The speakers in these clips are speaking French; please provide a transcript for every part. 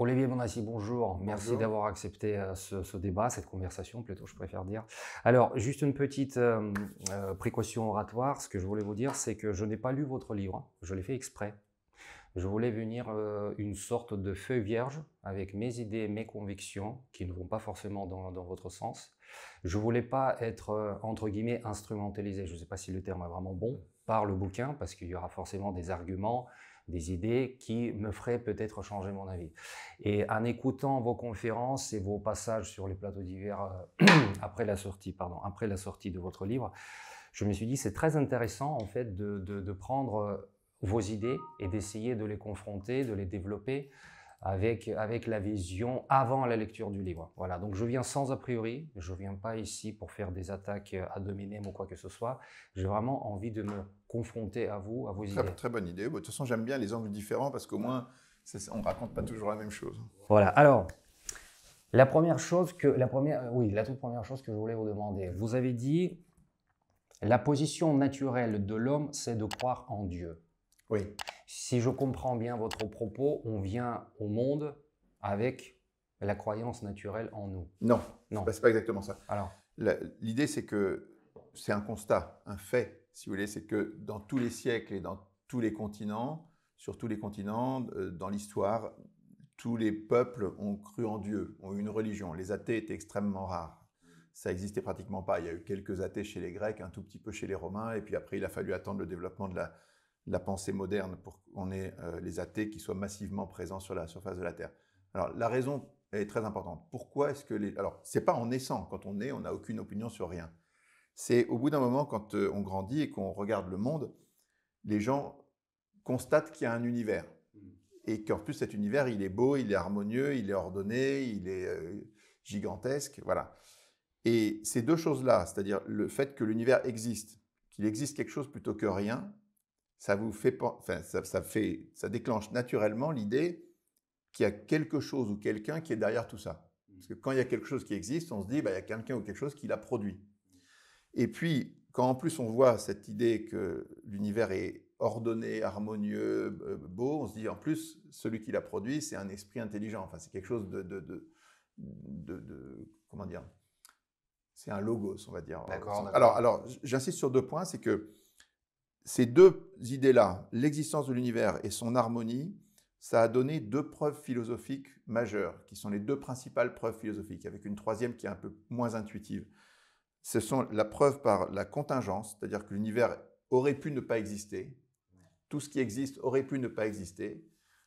Olivier Bonassi, bonjour. Merci d'avoir accepté euh, ce, débat, cette conversation, plutôt, je préfère dire. Alors, juste une petite euh, euh, précaution oratoire. Ce que je voulais vous dire, c'est que je n'ai pas lu votre livre. Je l'ai fait exprès. Je voulais venir une sorte de feuille vierge avec mes idées, mes convictions, qui ne vont pas forcément dans, votre sens. Je voulais pas être, entre guillemets, instrumentalisé. Je ne sais pas si le terme est vraiment bon par le bouquin, parce qu'il y aura forcément des arguments, des idées qui me feraient peut-être changer mon avis. Et en écoutant vos conférences et vos passages sur les plateaux d'hiver euh, après la sortie, pardon, après la sortie de votre livre, je me suis dit c'est très intéressant en fait de, prendre euh, vos idées et d'essayer de les confronter, de les développer avec, avec la vision avant la lecture du livre. Voilà, donc je viens sans a priori, je ne viens pas ici pour faire des attaques euh, à dominer ou quoi que ce soit. J'ai vraiment envie de me confronté à vous, à vos très, idées. Très bonne idée. De toute façon, j'aime bien les angles différents parce qu'au moins, on ne raconte pas toujours la même chose. Voilà. Alors, la première chose que, la première, oui, la toute première chose que je voulais vous demander. Vous avez dit, la position naturelle de l'homme, c'est de croire en Dieu. Oui. Si je comprends bien votre propos, on vient au monde avec la croyance naturelle en nous. Non, non, n'est pas exactement ça. Alors, l'idée c'est que c'est un constat, un fait si vous voulez, c'est que dans tous les siècles et dans tous les continents, sur tous les continents, euh, dans l'histoire, tous les peuples ont cru en Dieu, ont eu une religion. Les athées étaient extrêmement rares. Ça n'existait pratiquement pas. Il y a eu quelques athées chez les Grecs, un tout petit peu chez les Romains, et puis après, il a fallu attendre le développement de la, pensée moderne pour qu'on ait euh, les athées qui soient massivement présents sur la surface de la Terre. Alors, la raison est très importante. Pourquoi est-ce que les... Alors, c'est pas en naissant. Quand on naît, on n'a aucune opinion sur rien c'est au bout d'un moment, quand on grandit et qu'on regarde le monde, les gens constatent qu'il y a un univers. Mmh. Et qu'en plus, cet univers, il est beau, il est harmonieux, il est ordonné, il est gigantesque. Voilà. Et ces deux choses-là, c'est-à-dire le fait que l'univers existe, qu'il existe quelque chose plutôt que rien, ça vous fait, enfin, ça, fait, ça déclenche naturellement l'idée qu'il y a quelque chose ou quelqu'un qui est derrière tout ça. Mmh. Parce que quand il y a quelque chose qui existe, on se dit, bah, il y a quelqu'un ou quelque chose qui l'a produit. Et puis, quand en plus on voit cette idée que l'univers est ordonné, harmonieux, euh, beau, on se dit en plus, celui qui l'a produit, c'est un esprit intelligent. Enfin, c'est quelque chose de, Comment dire C'est un logos, on va dire. Euh, alors, alors j'insiste sur deux points c'est que ces deux idées-là, l'existence de l'univers et son harmonie, ça a donné deux preuves philosophiques majeures, qui sont les deux principales preuves philosophiques, avec une troisième qui est un peu moins intuitive ce sont la preuve par la contingence, c'est-à-dire que l'univers aurait pu ne pas exister, tout ce qui existe aurait pu ne pas exister.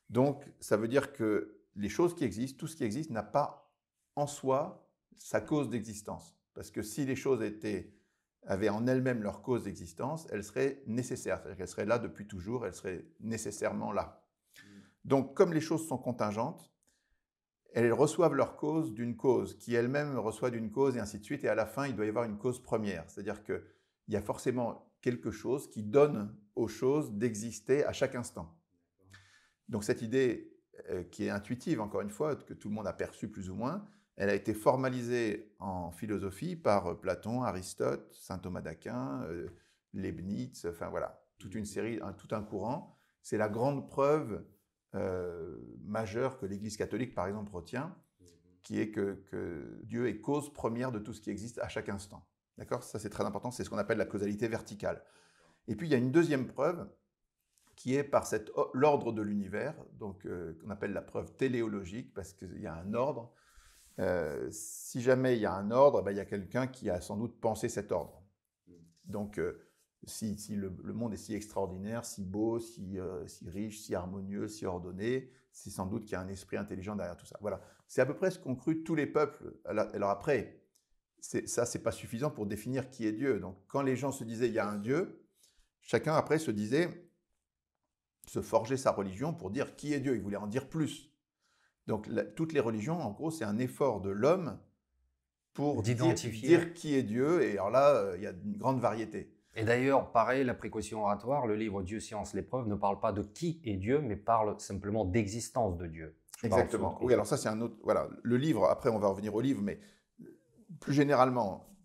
Donc, ça veut dire que les choses qui existent, tout ce qui existe n'a pas en soi sa cause d'existence. Parce que si les choses étaient, avaient en elles-mêmes leur cause d'existence, elles seraient nécessaires, c'est-à-dire qu'elles seraient là depuis toujours, elles seraient nécessairement là. Mmh. Donc, comme les choses sont contingentes, elles reçoivent leur cause d'une cause, qui elle-même reçoit d'une cause, et ainsi de suite. Et à la fin, il doit y avoir une cause première. C'est-à-dire qu'il y a forcément quelque chose qui donne aux choses d'exister à chaque instant. Donc cette idée, euh, qui est intuitive, encore une fois, que tout le monde a perçue plus ou moins, elle a été formalisée en philosophie par euh, Platon, Aristote, saint Thomas d'Aquin, euh, Leibniz, enfin voilà, toute une série, tout un courant. C'est la grande preuve euh, majeur que l'Église catholique, par exemple, retient, mhm. qui est que, Dieu est cause première de tout ce qui existe à chaque instant. D'accord Ça, c'est très important, c'est ce qu'on appelle la causalité verticale. Et puis, il y a une deuxième preuve qui est par l'ordre de l'univers, donc euh, qu'on appelle la preuve téléologique, parce qu'il y a un ordre. Euh, si jamais il y a un ordre, ben, il y a quelqu'un qui a sans doute pensé cet ordre. Mhm. Donc, si, le, monde est si extraordinaire, si beau, euh, si, riche, si harmonieux, si ordonné, c'est sans doute qu'il y a un esprit intelligent derrière tout ça. Voilà. C'est à peu près ce qu'ont cru tous les peuples. Alors après, ça, c'est pas suffisant pour définir qui est Dieu. Donc, quand les gens se disaient il y a un Dieu, chacun après se disait, se forgeait sa religion pour dire qui est Dieu. Il voulait en dire plus. Donc, toutes les religions, en gros, c'est un effort de l'homme pour dire, qui est Dieu. Et alors là, euh, il y a une grande variété. Et d'ailleurs, pareil, la précaution oratoire, le livre Dieu, science, l'épreuve ne parle pas de qui est Dieu, mais parle simplement d'existence de Dieu. Exactement. Oui, alors ça, c'est un autre. Voilà, le livre, après, on va revenir au livre, mais plus généralement,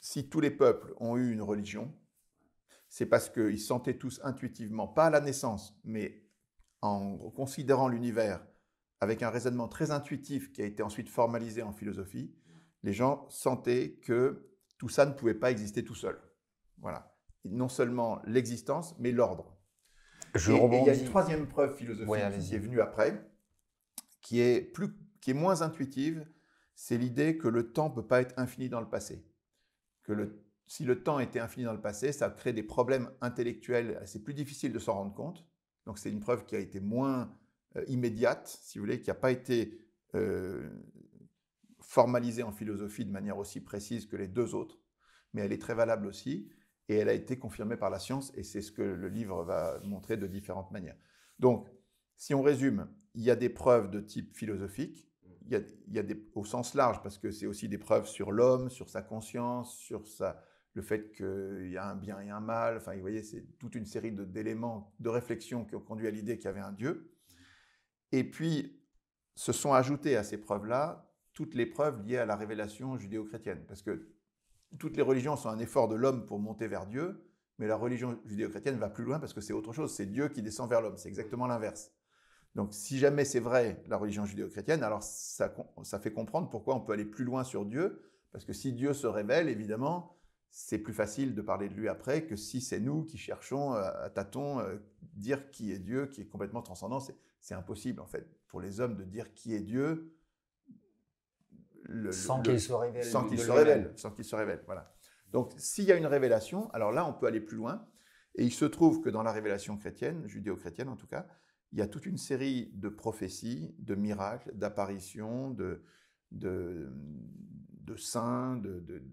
si tous les peuples ont eu une religion, c'est parce qu'ils sentaient tous intuitivement, pas à la naissance, mais en considérant l'univers avec un raisonnement très intuitif qui a été ensuite formalisé en philosophie, les gens sentaient que tout ça ne pouvait pas exister tout seul. Voilà. Non seulement l'existence, mais l'ordre. Je il y a une troisième preuve philosophique qui est venue après, qui est, plus, qui est moins intuitive, c'est l'idée que le temps ne peut pas être infini dans le passé. Que si le temps était infini dans le passé, ça crée des problèmes intellectuels, c'est plus difficile de s'en rendre compte. Donc c'est une preuve qui a été moins euh, immédiate, si vous voulez, qui n'a pas été euh, formalisée en philosophie de manière aussi précise que les deux autres, mais elle est très valable aussi et elle a été confirmée par la science, et c'est ce que le livre va montrer de différentes manières. Donc, si on résume, il y a des preuves de type philosophique, il y a, des, au sens large, parce que c'est aussi des preuves sur l'homme, sur sa conscience, sur sa, le fait qu'il y a un bien et un mal, enfin, vous voyez, c'est toute une série d'éléments de, de réflexion qui ont conduit à l'idée qu'il y avait un Dieu. Et puis, se sont ajoutées à ces preuves-là toutes les preuves liées à la révélation judéo-chrétienne, parce que toutes les religions sont un effort de l'homme pour monter vers Dieu, mais la religion judéo-chrétienne va plus loin parce que c'est autre chose, c'est Dieu qui descend vers l'homme, c'est exactement l'inverse. Donc si jamais c'est vrai la religion judéo-chrétienne, alors ça, fait comprendre pourquoi on peut aller plus loin sur Dieu, parce que si Dieu se révèle, évidemment, c'est plus facile de parler de lui après que si c'est nous qui cherchons euh, à tâtons euh, dire qui est Dieu, qui est complètement transcendant. C'est impossible en fait pour les hommes de dire qui est Dieu sans qu'il se révèle. Sans qu'il se révèle. Voilà. Donc, s'il y a une révélation, alors là, on peut aller plus loin. Et il se trouve que dans la révélation chrétienne, judéo-chrétienne en tout cas, il y a toute une série de prophéties, de miracles, d'apparitions, de, de, saints,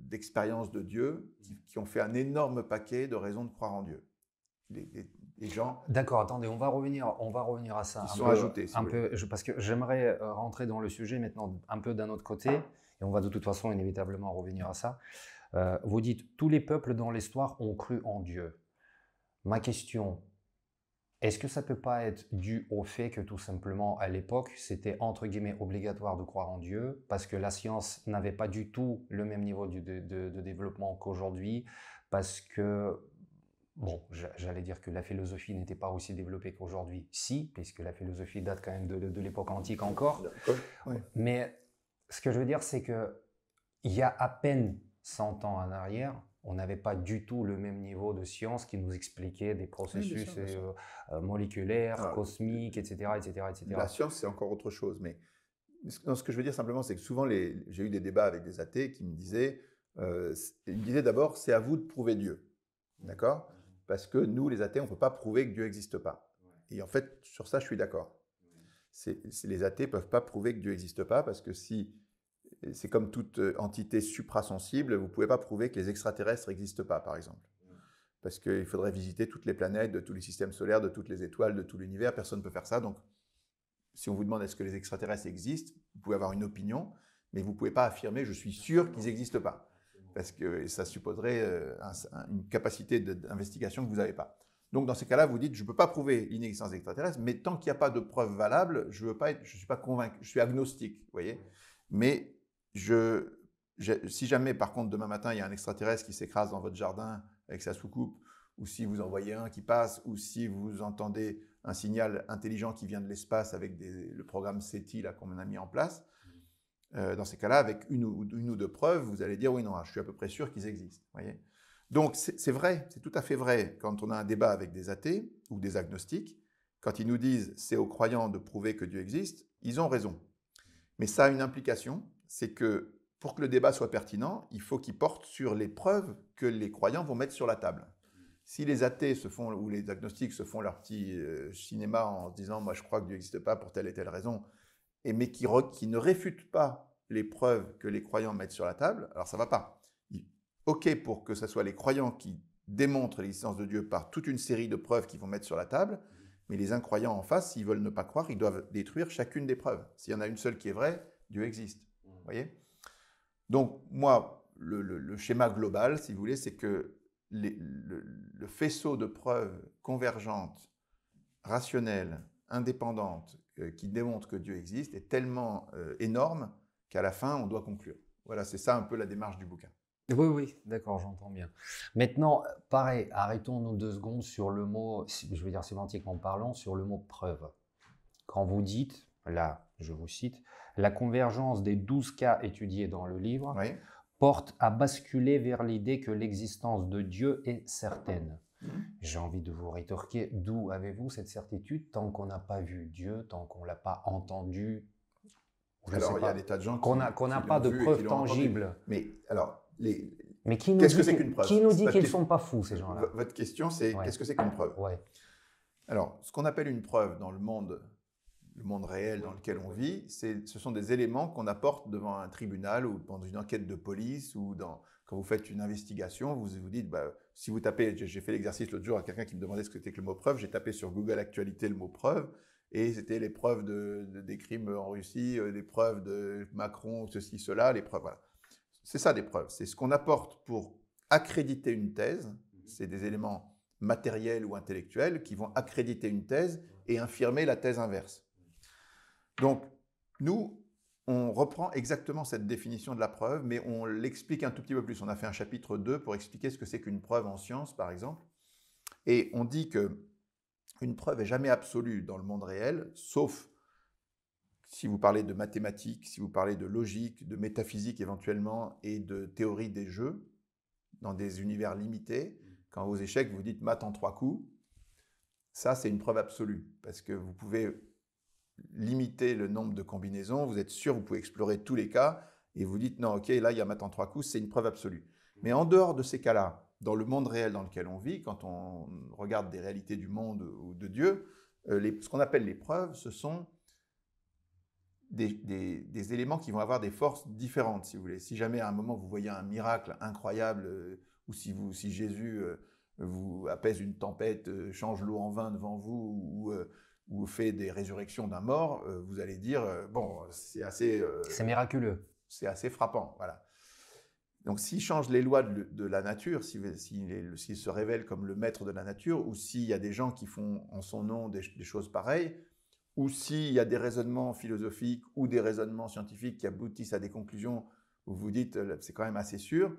d'expériences de, Dieu qui, ont fait un énorme paquet de raisons de croire en Dieu gens. D'accord, attendez, on va revenir, on va revenir à ça. Ils parce que j'aimerais euh, rentrer dans le sujet maintenant un peu d'un autre côté, et on va de toute façon inévitablement revenir à ça. Euh, vous dites, tous les peuples dans l'histoire ont cru en Dieu. Ma question, est-ce que ça peut pas être dû au fait que tout simplement à l'époque c'était entre guillemets obligatoire de croire en Dieu parce que la science n'avait pas du tout le même niveau de développement qu'aujourd'hui parce que Bon, j'allais dire que la philosophie n'était pas aussi développée qu'aujourd'hui. Si, puisque la philosophie date quand même de, l'époque antique encore. Mais ce que je veux dire, c'est que il y a à peine 100 ans en arrière, on n'avait pas du tout le même niveau de science qui nous expliquait des processus euh, euh, moléculaires, ah, cosmiques, etc., etc., etc. La science, c'est encore autre chose. Mais ce que je veux dire simplement, c'est que souvent, j'ai eu des débats avec des athées qui me disaient, euh, me disaient d'abord, c'est à vous de prouver Dieu. D'accord parce que nous, les athées, on ne peut pas prouver que Dieu n'existe pas. Et en fait, sur ça, je suis d'accord. les athées ne peuvent pas prouver que Dieu n'existe pas, parce que si c'est comme toute euh, entité suprasensible, vous ne pouvez pas prouver que les extraterrestres n'existent pas, par exemple. Parce qu'il faudrait visiter toutes les planètes, de tous les systèmes solaires, de toutes les étoiles, de tout l'univers. Personne ne peut faire ça. Donc, si on vous demande est-ce que les extraterrestres existent, vous pouvez avoir une opinion, mais vous ne pouvez pas affirmer je suis sûr qu'ils n'existent pas parce que ça supposerait euh, une capacité d'investigation que vous n'avez pas. Donc dans ces cas-là, vous dites, je ne peux pas prouver l'inexistence d'extraterrestres, mais tant qu'il n'y a pas de preuves valables, je veux je suis pas convaincu, je suis agnostique, vous voyez. Mais si jamais, par contre, demain matin, il y a un extraterrestre qui s'écrase dans votre jardin avec sa soucoupe, ou si vous en voyez un qui passe, ou si vous entendez un signal intelligent qui vient de l'espace avec le programme SETI là qu'on a mis en place, euh, dans ces cas-là, avec une ou, une ou, deux preuves, vous allez dire oui, non, je suis à peu près sûr qu'ils existent. Donc c'est vrai, c'est tout à fait vrai quand on a un débat avec des athées ou des agnostiques, quand ils nous disent c'est aux croyants de prouver que Dieu existe, ils ont raison. Mais ça a une implication, c'est que pour que le débat soit pertinent, il faut qu'il porte sur les preuves que les croyants vont mettre sur la table. Si les athées se font, ou les agnostiques se font leur petit euh, cinéma en se disant moi je crois que Dieu n'existe pas pour telle et telle raison, et mais qui, ne réfute pas les preuves que les croyants mettent sur la table, alors ça va pas. OK pour que ce soit les croyants qui démontrent l'existence de Dieu par toute une série de preuves qu'ils vont mettre sur la table, mhm. mais les incroyants en face, s'ils veulent ne pas croire, ils doivent détruire chacune des preuves. S'il y en a une seule qui est vraie, Dieu existe. Mhm. voyez Donc, moi, le, schéma global, si vous voulez, c'est que le faisceau de preuves convergentes, rationnelles, indépendantes, euh, qui démontre que Dieu existe est tellement euh, énorme qu'à la fin, on doit conclure. Voilà, c'est ça un peu la démarche du bouquin. Oui, oui, d'accord, j'entends bien. Maintenant, pareil, arrêtons-nous deux secondes sur le mot, je veux dire sémantiquement parlant, sur le mot preuve. Quand vous dites, là, je vous cite, la convergence des douze cas étudiés dans le livre porte à basculer vers l'idée que l'existence de Dieu est certaine. Mmh. J'ai envie de vous rétorquer, d'où avez-vous cette certitude tant qu'on n'a pas vu Dieu, tant qu'on ne l'a pas entendu Alors, il y a des tas de gens qu'on n'a pas de preuves tangibles. Mais alors, les, mais qui nous qu'est-ce que c'est qu'une preuve Qui nous dit qu'ils ne sont pas fous, ces gens-là Votre question, c'est qu'est-ce que c'est qu'une preuve ouais. Alors, ce qu'on appelle une preuve dans le monde, le monde réel dans lequel on vit, ce sont des éléments qu'on apporte devant un tribunal ou pendant une enquête de police ou dans, quand vous faites une investigation, vous vous dites, bah, si vous tapez, j'ai fait l'exercice l'autre jour à quelqu'un qui me demandait ce que c'était que le mot preuve, j'ai tapé sur Google Actualité le mot preuve, et c'était les preuves de, des crimes en Russie, euh, les preuves de Macron, ceci, cela, les preuves, voilà. C'est ça des preuves, c'est ce qu'on apporte pour accréditer une thèse, mhm. c'est des éléments matériels ou intellectuels qui vont accréditer une thèse et infirmer la thèse inverse. Donc, nous, on reprend exactement cette définition de la preuve, mais on l'explique un tout petit peu plus. On a fait un chapitre 2 pour expliquer ce que c'est qu'une preuve en science, par exemple. Et on dit que une preuve est jamais absolue dans le monde réel, sauf si vous parlez de mathématiques, si vous parlez de logique, de métaphysique éventuellement, et de théorie des jeux, dans des univers limités. Quand vos échecs, vous dites maths en trois coups, ça c'est une preuve absolue, parce que vous pouvez limiter le nombre de combinaisons, vous êtes sûr, vous pouvez explorer tous les cas, et vous dites non, ok, là, il y a maintenant trois coups, c'est une preuve absolue. Mais en dehors de ces cas-là, dans le monde réel dans lequel on vit, quand on regarde des réalités du monde ou de Dieu, euh, ce qu'on appelle les preuves, ce sont des, éléments qui vont avoir des forces différentes, si vous voulez. Si jamais à un moment vous voyez un miracle incroyable, euh, ou si, Jésus euh, vous apaise une tempête, change l'eau en vin devant vous, ou ou fait des résurrections d'un mort, euh, vous allez dire, euh, bon, c'est assez... Euh, c'est miraculeux. C'est assez frappant, voilà. Donc s'il change les lois de, la nature, s'il si, s'il se révèle comme le maître de la nature, ou s'il y a des gens qui font en son nom des, choses pareilles, ou s'il y a des raisonnements philosophiques ou des raisonnements scientifiques qui aboutissent à des conclusions où vous dites, c'est quand même assez sûr,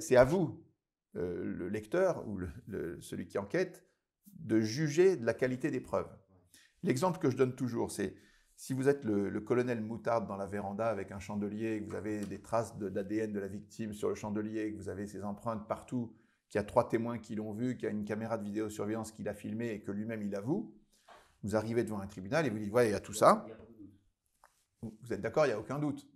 c'est à vous, le lecteur ou celui qui enquête, de juger de la qualité des preuves. L'exemple que je donne toujours, c'est si vous êtes le, colonel moutarde dans la véranda avec un chandelier, que vous avez des traces d'ADN de, la victime sur le chandelier, que vous avez ces empreintes partout, qu'il y a trois témoins qui l'ont vu, qu'il y a une caméra de vidéosurveillance qui l'a filmé et que lui-même il avoue, vous arrivez devant un tribunal et vous dites, ouais, il y a tout ça. Vous êtes d'accord, il n'y a aucun doute.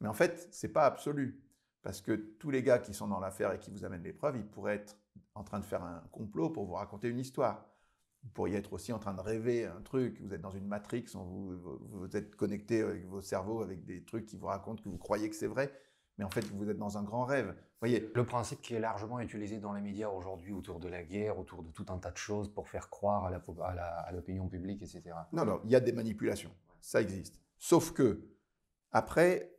Mais en fait, c'est pas absolu. Parce que tous les gars qui sont dans l'affaire et qui vous amènent les preuves, ils pourraient être en train de faire un complot pour vous raconter une histoire. Vous pourriez être aussi en train de rêver un truc, vous êtes dans une matrix, vous, êtes connecté avec vos cerveaux, avec des trucs qui vous racontent que vous croyez que c'est vrai, mais en fait vous êtes dans un grand rêve. Voyez. Le principe qui est largement utilisé dans les médias aujourd'hui autour de la guerre, autour de tout un tas de choses pour faire croire à l'opinion publique, etc. Non, non, il y a des manipulations, ça existe. Sauf que, après,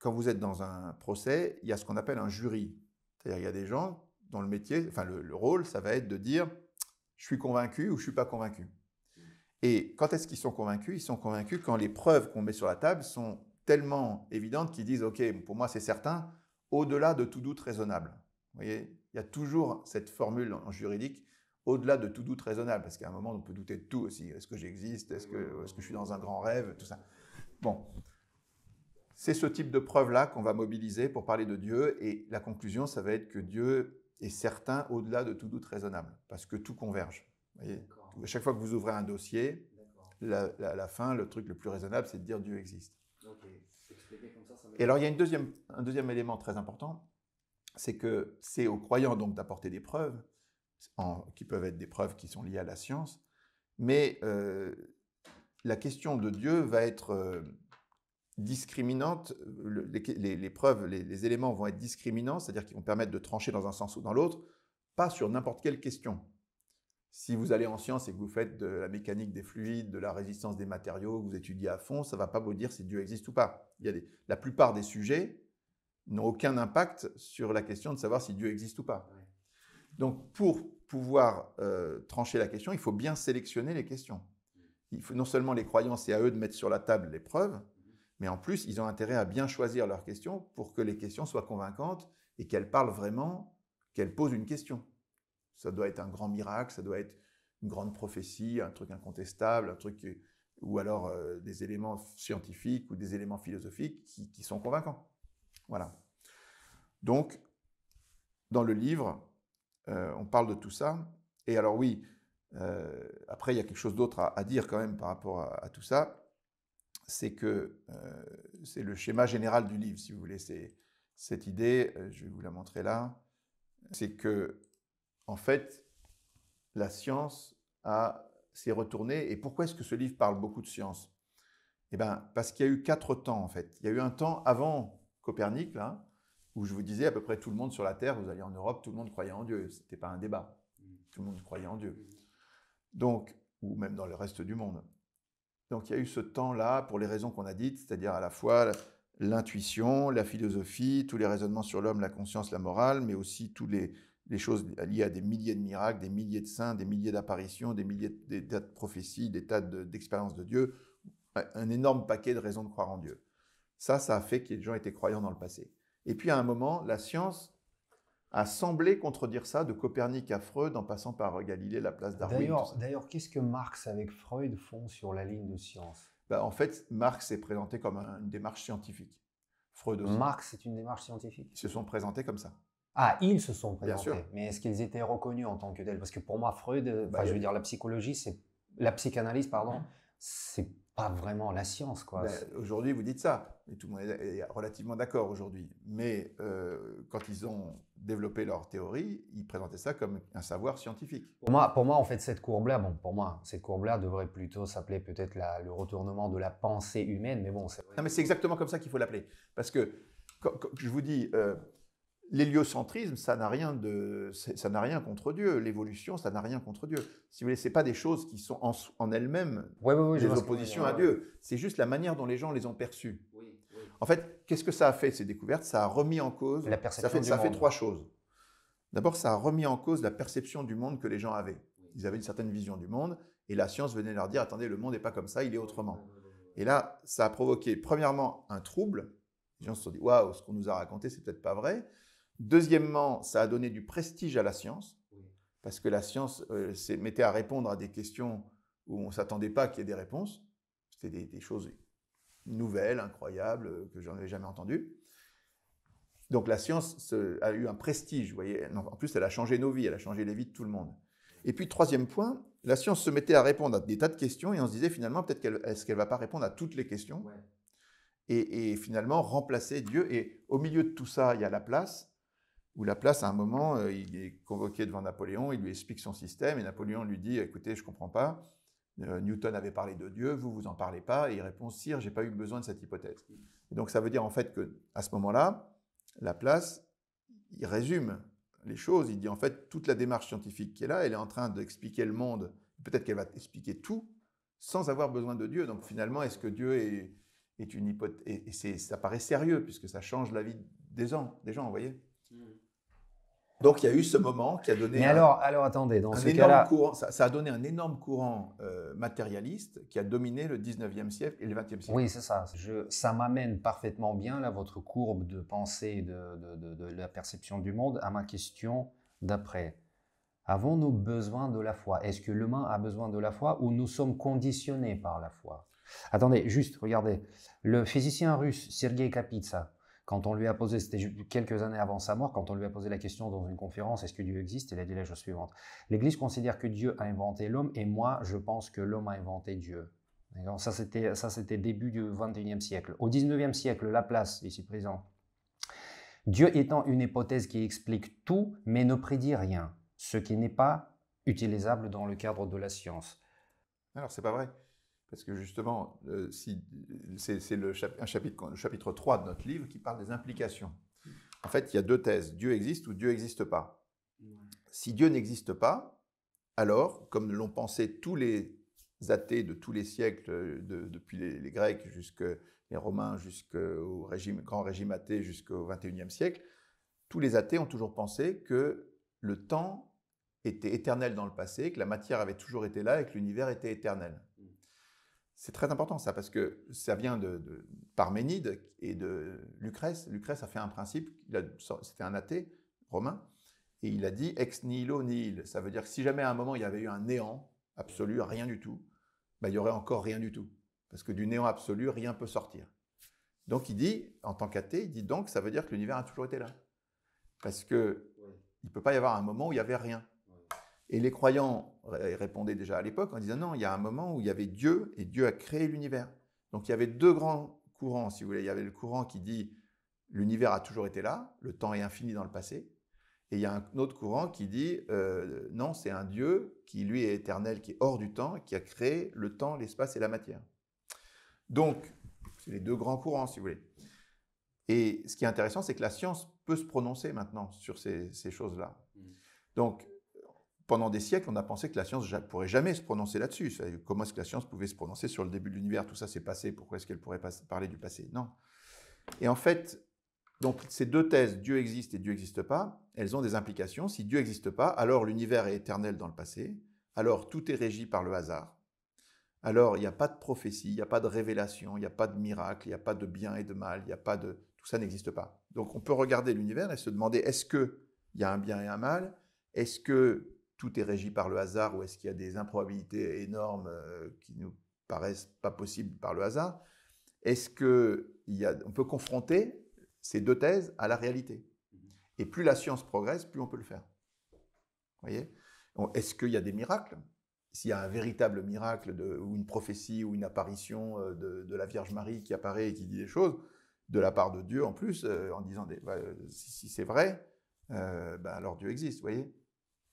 quand vous êtes dans un procès, il y a ce qu'on appelle un jury. C'est-à-dire il y a des gens dont le métier, enfin le rôle, ça va être de dire je suis convaincu ou je suis pas convaincu. Mm. Et quand est-ce qu'ils sont convaincus Ils sont convaincus quand les preuves qu'on met sur la table sont tellement évidentes qu'ils disent OK, pour moi c'est certain, au-delà de tout doute raisonnable. Vous voyez, il y a toujours cette formule en juridique au-delà de tout doute raisonnable, parce qu'à un moment on peut douter de tout aussi. Est-ce que j'existe Est-ce que, je suis dans un grand rêve Tout ça. Bon, c'est ce type de preuve là qu'on va mobiliser pour parler de Dieu, et la conclusion ça va être que Dieu et certains au-delà de tout doute raisonnable, parce que tout converge. chaque fois que vous ouvrez un dossier, la, la, fin, le truc le plus raisonnable, c'est de dire Dieu existe. et alors il y a une deuxième, un deuxième élément très important, c'est que c'est aux croyants donc d'apporter des preuves, en, qui peuvent être des preuves qui sont liées à la science, mais euh, la question de Dieu va être euh, discriminantes, les, preuves, les, éléments vont être discriminants, c'est-à-dire qu'ils vont permettre de trancher dans un sens ou dans l'autre, pas sur n'importe quelle question. Si vous allez en sciences et que vous faites de la mécanique des fluides, de la résistance des matériaux, que vous étudiez à fond, ça ne va pas vous dire si Dieu existe ou pas. Il y a des, la plupart des sujets n'ont aucun impact sur la question de savoir si Dieu existe ou pas. Donc pour pouvoir euh, trancher la question, il faut bien sélectionner les questions. Il faut non seulement les croyances et à eux de mettre sur la table les preuves, mais en plus, ils ont intérêt à bien choisir leurs questions pour que les questions soient convaincantes et qu'elles parlent vraiment, qu'elles posent une question. Ça doit être un grand miracle, ça doit être une grande prophétie, un truc incontestable, un truc ou alors euh, des éléments scientifiques ou des éléments philosophiques qui, sont convaincants. Voilà. Donc, dans le livre, euh, on parle de tout ça. Et alors oui, euh, après, il y a quelque chose d'autre à, dire quand même par rapport à, à tout ça c'est que euh, c'est le schéma général du livre, si vous voulez. C'est cette idée, euh, je vais vous la montrer là, c'est que, en fait, la science s'est retournée. Et pourquoi est-ce que ce livre parle beaucoup de science Eh bien, parce qu'il y a eu quatre temps, en fait. Il y a eu un temps avant Copernic, là, où je vous disais à peu près tout le monde sur la Terre, vous alliez en Europe, tout le monde croyait en Dieu. Ce n'était pas un débat. Mmh. Tout le monde croyait en Dieu. Mmh. Donc, ou même dans le reste du monde. Donc il y a eu ce temps-là, pour les raisons qu'on a dites, c'est-à-dire à la fois l'intuition, la philosophie, tous les raisonnements sur l'homme, la conscience, la morale, mais aussi toutes les, choses liées à des milliers de miracles, des milliers de saints, des milliers d'apparitions, des milliers de, prophéties, des tas d'expériences de, de Dieu, un énorme paquet de raisons de croire en Dieu. Ça, ça a fait que les gens étaient croyants dans le passé. Et puis à un moment, la science a semblé contredire ça, de Copernic à Freud, en passant par Galilée, la place Darwin. D'ailleurs, qu'est-ce que Marx avec Freud font sur la ligne de science ben, En fait, Marx est présenté comme une démarche scientifique. Freud aussi. Marx c'est une démarche scientifique Ils se sont présentés comme ça. Ah, ils se sont présentés. Mais est-ce qu'ils étaient reconnus en tant que tels Parce que pour moi, Freud, euh, bah, je veux dire, la psychologie, c'est la psychanalyse, pardon, mhm. c'est pas vraiment la science. quoi. Ben, aujourd'hui, vous dites ça, et tout le monde est relativement d'accord aujourd'hui. Mais euh, quand ils ont développé leur théorie, ils présentaient ça comme un savoir scientifique. Pour moi, pour moi en fait, cette courbe-là, bon, pour moi, cette courbe-là devrait plutôt s'appeler peut-être le retournement de la pensée humaine, mais bon. Non, mais c'est exactement comme ça qu'il faut l'appeler. Parce que, je vous dis, euh, l'héliocentrisme, ça n'a rien de, ça n'a rien contre Dieu. L'évolution, ça n'a rien contre Dieu. Si vous voulez, pas des choses qui sont en, elles-mêmes des oppositions à Dieu. C'est juste la manière dont les gens les ont perçues. En fait, qu'est-ce que ça a fait ces découvertes Ça a remis en cause la perception. Ça fait, fait trois choses. D'abord, ça a remis en cause la perception du monde que les gens avaient. Ils avaient une certaine vision du monde, et la science venait leur dire attendez, le monde n'est pas comme ça, il est autrement. Et là, ça a provoqué premièrement un trouble. Les gens se sont dit waouh, ce qu'on nous a raconté, c'est peut-être pas vrai. Deuxièmement, ça a donné du prestige à la science, parce que la science se euh, s'est mettait à répondre à des questions où on ne s'attendait pas qu'il y ait des réponses. C'était des, choses nouvelles, incroyables, euh, que j'en avais jamais entendues. Donc la science a eu un prestige, vous voyez. En plus, elle a changé nos vies, elle a changé les vies de tout le monde. Et puis, troisième point, la science se mettait à répondre à des tas de questions et on se disait finalement, peut-être qu'elle, est-ce qu'elle va pas répondre à toutes les questions et, et finalement remplacer Dieu. Et au milieu de tout ça, il y a la place où Laplace, à un moment, euh, il est convoqué devant Napoléon, il lui explique son système, et Napoléon lui dit, écoutez, je ne comprends pas, euh, Newton avait parlé de Dieu, vous, vous en parlez pas, et il répond, sire, j'ai pas eu besoin de cette hypothèse. donc ça veut dire en fait que à ce moment-là, Laplace, il résume les choses, il dit en fait, toute la démarche scientifique qui est là, elle est en train d'expliquer le monde, peut-être qu'elle va expliquer tout, sans avoir besoin de Dieu. Donc finalement, est-ce que Dieu est, une hypothèse, et, ça paraît sérieux, puisque ça change la vie des gens, des gens, vous voyez donc il y a eu ce moment qui a donné. un, alors, alors attendez, dans ce cas ça, a donné un énorme courant euh, matérialiste qui a dominé le 19e siècle et le 20e siècle. Oui, c'est ça. ça m'amène parfaitement bien, là, votre courbe de pensée de, de la perception du monde à ma question d'après. Avons-nous besoin de la foi Est-ce que l'humain a besoin de la foi ou nous sommes conditionnés par la foi Attendez, juste, regardez. Le physicien russe Sergei Kapitsa, quand on lui a posé, c'était quelques années avant sa mort, quand on lui a posé la question dans une conférence, est-ce que Dieu existe Il a dit la chose suivante. L'Église considère que Dieu a inventé l'homme et moi, je pense que l'homme a inventé Dieu. Ça, c'était, ça, c'était début du 21e siècle. Au 19e siècle, Laplace, ici présent, Dieu étant une hypothèse qui explique tout, mais ne prédit rien, ce qui n'est pas utilisable dans le cadre de la science. Alors, c'est pas vrai. Parce que justement, euh, c'est le chapitre, un chapitre, 3 de notre livre qui parle des implications. En fait, il y a deux thèses. Dieu existe ou Dieu n'existe pas. Si Dieu n'existe pas, alors, comme l'ont pensé tous les athées de tous les siècles, depuis les, Grecs jusqu'aux Romains, jusqu'au grand régime athée jusqu'au XXIe siècle, tous les athées ont toujours pensé que le temps était éternel dans le passé, que la matière avait toujours été là et que l'univers était éternel. C'est très important ça, parce que ça vient de, Parménide et de Lucrèce. Lucrèce a fait un principe, c'était un athée romain, et il a dit ex nihilo nihil. Ça veut dire que si jamais à un moment il y avait eu un néant absolu, rien du tout, bah, il y aurait encore rien du tout. Parce que du néant absolu, rien peut sortir. Donc il dit, en tant qu'athée, il dit donc ça veut dire que l'univers a toujours été là. Parce que ne peut pas y avoir un moment où il n'y avait rien. Et les croyants répondaient déjà à l'époque en disant non, il y a un moment où il y avait Dieu et Dieu a créé l'univers. Donc il y avait deux grands courants, si vous voulez. Il y avait le courant qui dit l'univers a toujours été là, le temps est infini dans le passé. Et il y a un autre courant qui dit euh, non, c'est un Dieu qui lui est éternel, qui est hors du temps, qui a créé le temps, l'espace et la matière. Donc, c'est les deux grands courants, si vous voulez. Et ce qui est intéressant, c'est que la science peut se prononcer maintenant sur ces, ces choses-là. Mmh. Donc, pendant des siècles, on a pensé que la science ne pourrait jamais se prononcer là-dessus. Comment est-ce que la science pouvait se prononcer sur le début de l'univers Tout ça, s'est passé. Pourquoi est-ce qu'elle pourrait parler du passé Non. Et en fait, donc ces deux thèses, Dieu existe et Dieu n'existe pas, elles ont des implications. Si Dieu n'existe pas, alors l'univers est éternel dans le passé. Alors tout est régi par le hasard. Alors il n'y a pas de prophétie, il n'y a pas de révélation, il n'y a pas de miracle, il n'y a pas de bien et de mal, il a pas de tout ça n'existe pas. Donc on peut regarder l'univers et se demander est-ce que il y a un bien et un mal Est-ce que tout est régi par le hasard ou est-ce qu'il y a des improbabilités énormes euh, qui nous paraissent pas possibles par le hasard Est-ce qu'on peut confronter ces deux thèses à la réalité mmh Et plus la science progresse, plus on peut le faire. Vous voyez Est-ce qu'il y a des miracles S'il y a un véritable miracle de, ou une prophétie ou une apparition euh, de, la Vierge Marie qui apparaît et qui dit des choses, de la part de Dieu en plus, euh, en disant des, bah, si, c'est vrai, euh, ben alors Dieu existe, vous voyez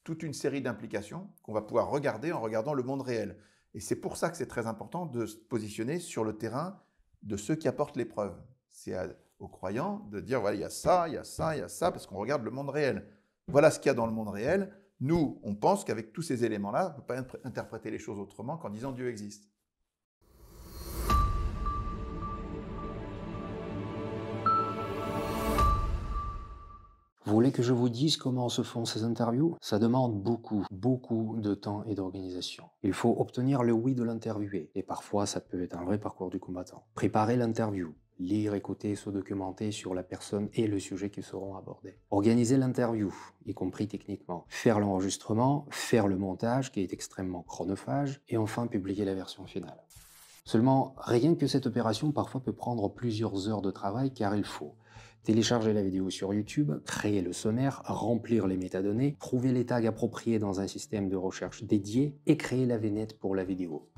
toute une série d'implications qu'on va pouvoir regarder en regardant le monde réel. Et c'est pour ça que c'est très important de se positionner sur le terrain de ceux qui apportent les preuves. C'est aux croyants de dire, voilà, il y a ça, il y a ça, il y a ça, parce qu'on regarde le monde réel. Voilà ce qu'il y a dans le monde réel. Nous, on pense qu'avec tous ces éléments-là, on ne peut pas interpréter les choses autrement qu'en disant Dieu existe. Vous voulez que je vous dise comment se font ces interviews Ça demande beaucoup, beaucoup de temps et d'organisation. Il faut obtenir le oui de l'interviewé, et parfois ça peut être un vrai parcours du combattant. Préparer l'interview, lire, écouter, se documenter sur la personne et le sujet qui seront abordés. Organiser l'interview, y compris techniquement. Faire l'enregistrement, faire le montage qui est extrêmement chronophage, et enfin publier la version finale. Seulement, rien que cette opération parfois peut prendre plusieurs heures de travail car il faut Télécharger la vidéo sur YouTube, créer le sommaire, remplir les métadonnées, trouver les tags appropriés dans un système de recherche dédié et créer la vignette pour la vidéo.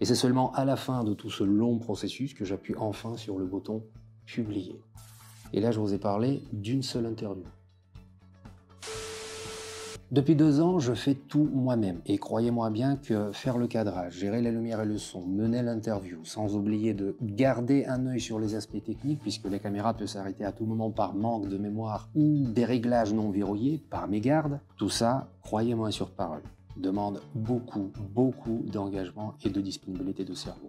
Et c'est seulement à la fin de tout ce long processus que j'appuie enfin sur le bouton Publier. Et là, je vous ai parlé d'une seule interview. Depuis deux ans, je fais tout moi-même et croyez-moi bien que faire le cadrage, gérer la lumière et le son, mener l'interview, sans oublier de garder un œil sur les aspects techniques puisque la caméra peut s'arrêter à tout moment par manque de mémoire ou des réglages non verrouillés, par mégarde, tout ça, croyez-moi sur parole, demande beaucoup, beaucoup d'engagement et de disponibilité de cerveau.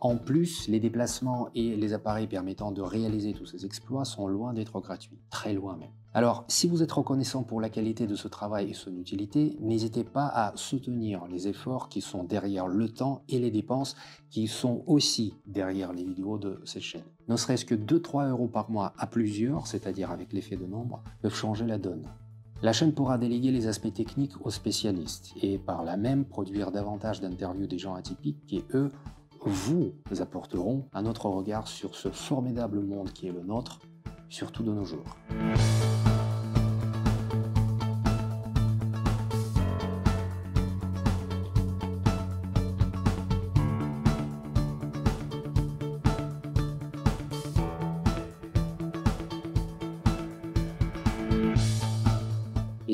En plus, les déplacements et les appareils permettant de réaliser tous ces exploits sont loin d'être gratuits, très loin même. Alors, si vous êtes reconnaissant pour la qualité de ce travail et son utilité, n'hésitez pas à soutenir les efforts qui sont derrière le temps et les dépenses qui sont aussi derrière les vidéos de cette chaîne. Ne serait-ce que 2-3 euros par mois à plusieurs, c'est-à-dire avec l'effet de nombre, peuvent changer la donne. La chaîne pourra déléguer les aspects techniques aux spécialistes et par là même produire davantage d'interviews des gens atypiques qui, eux, vous apporteront un autre regard sur ce formidable monde qui est le nôtre, surtout de nos jours.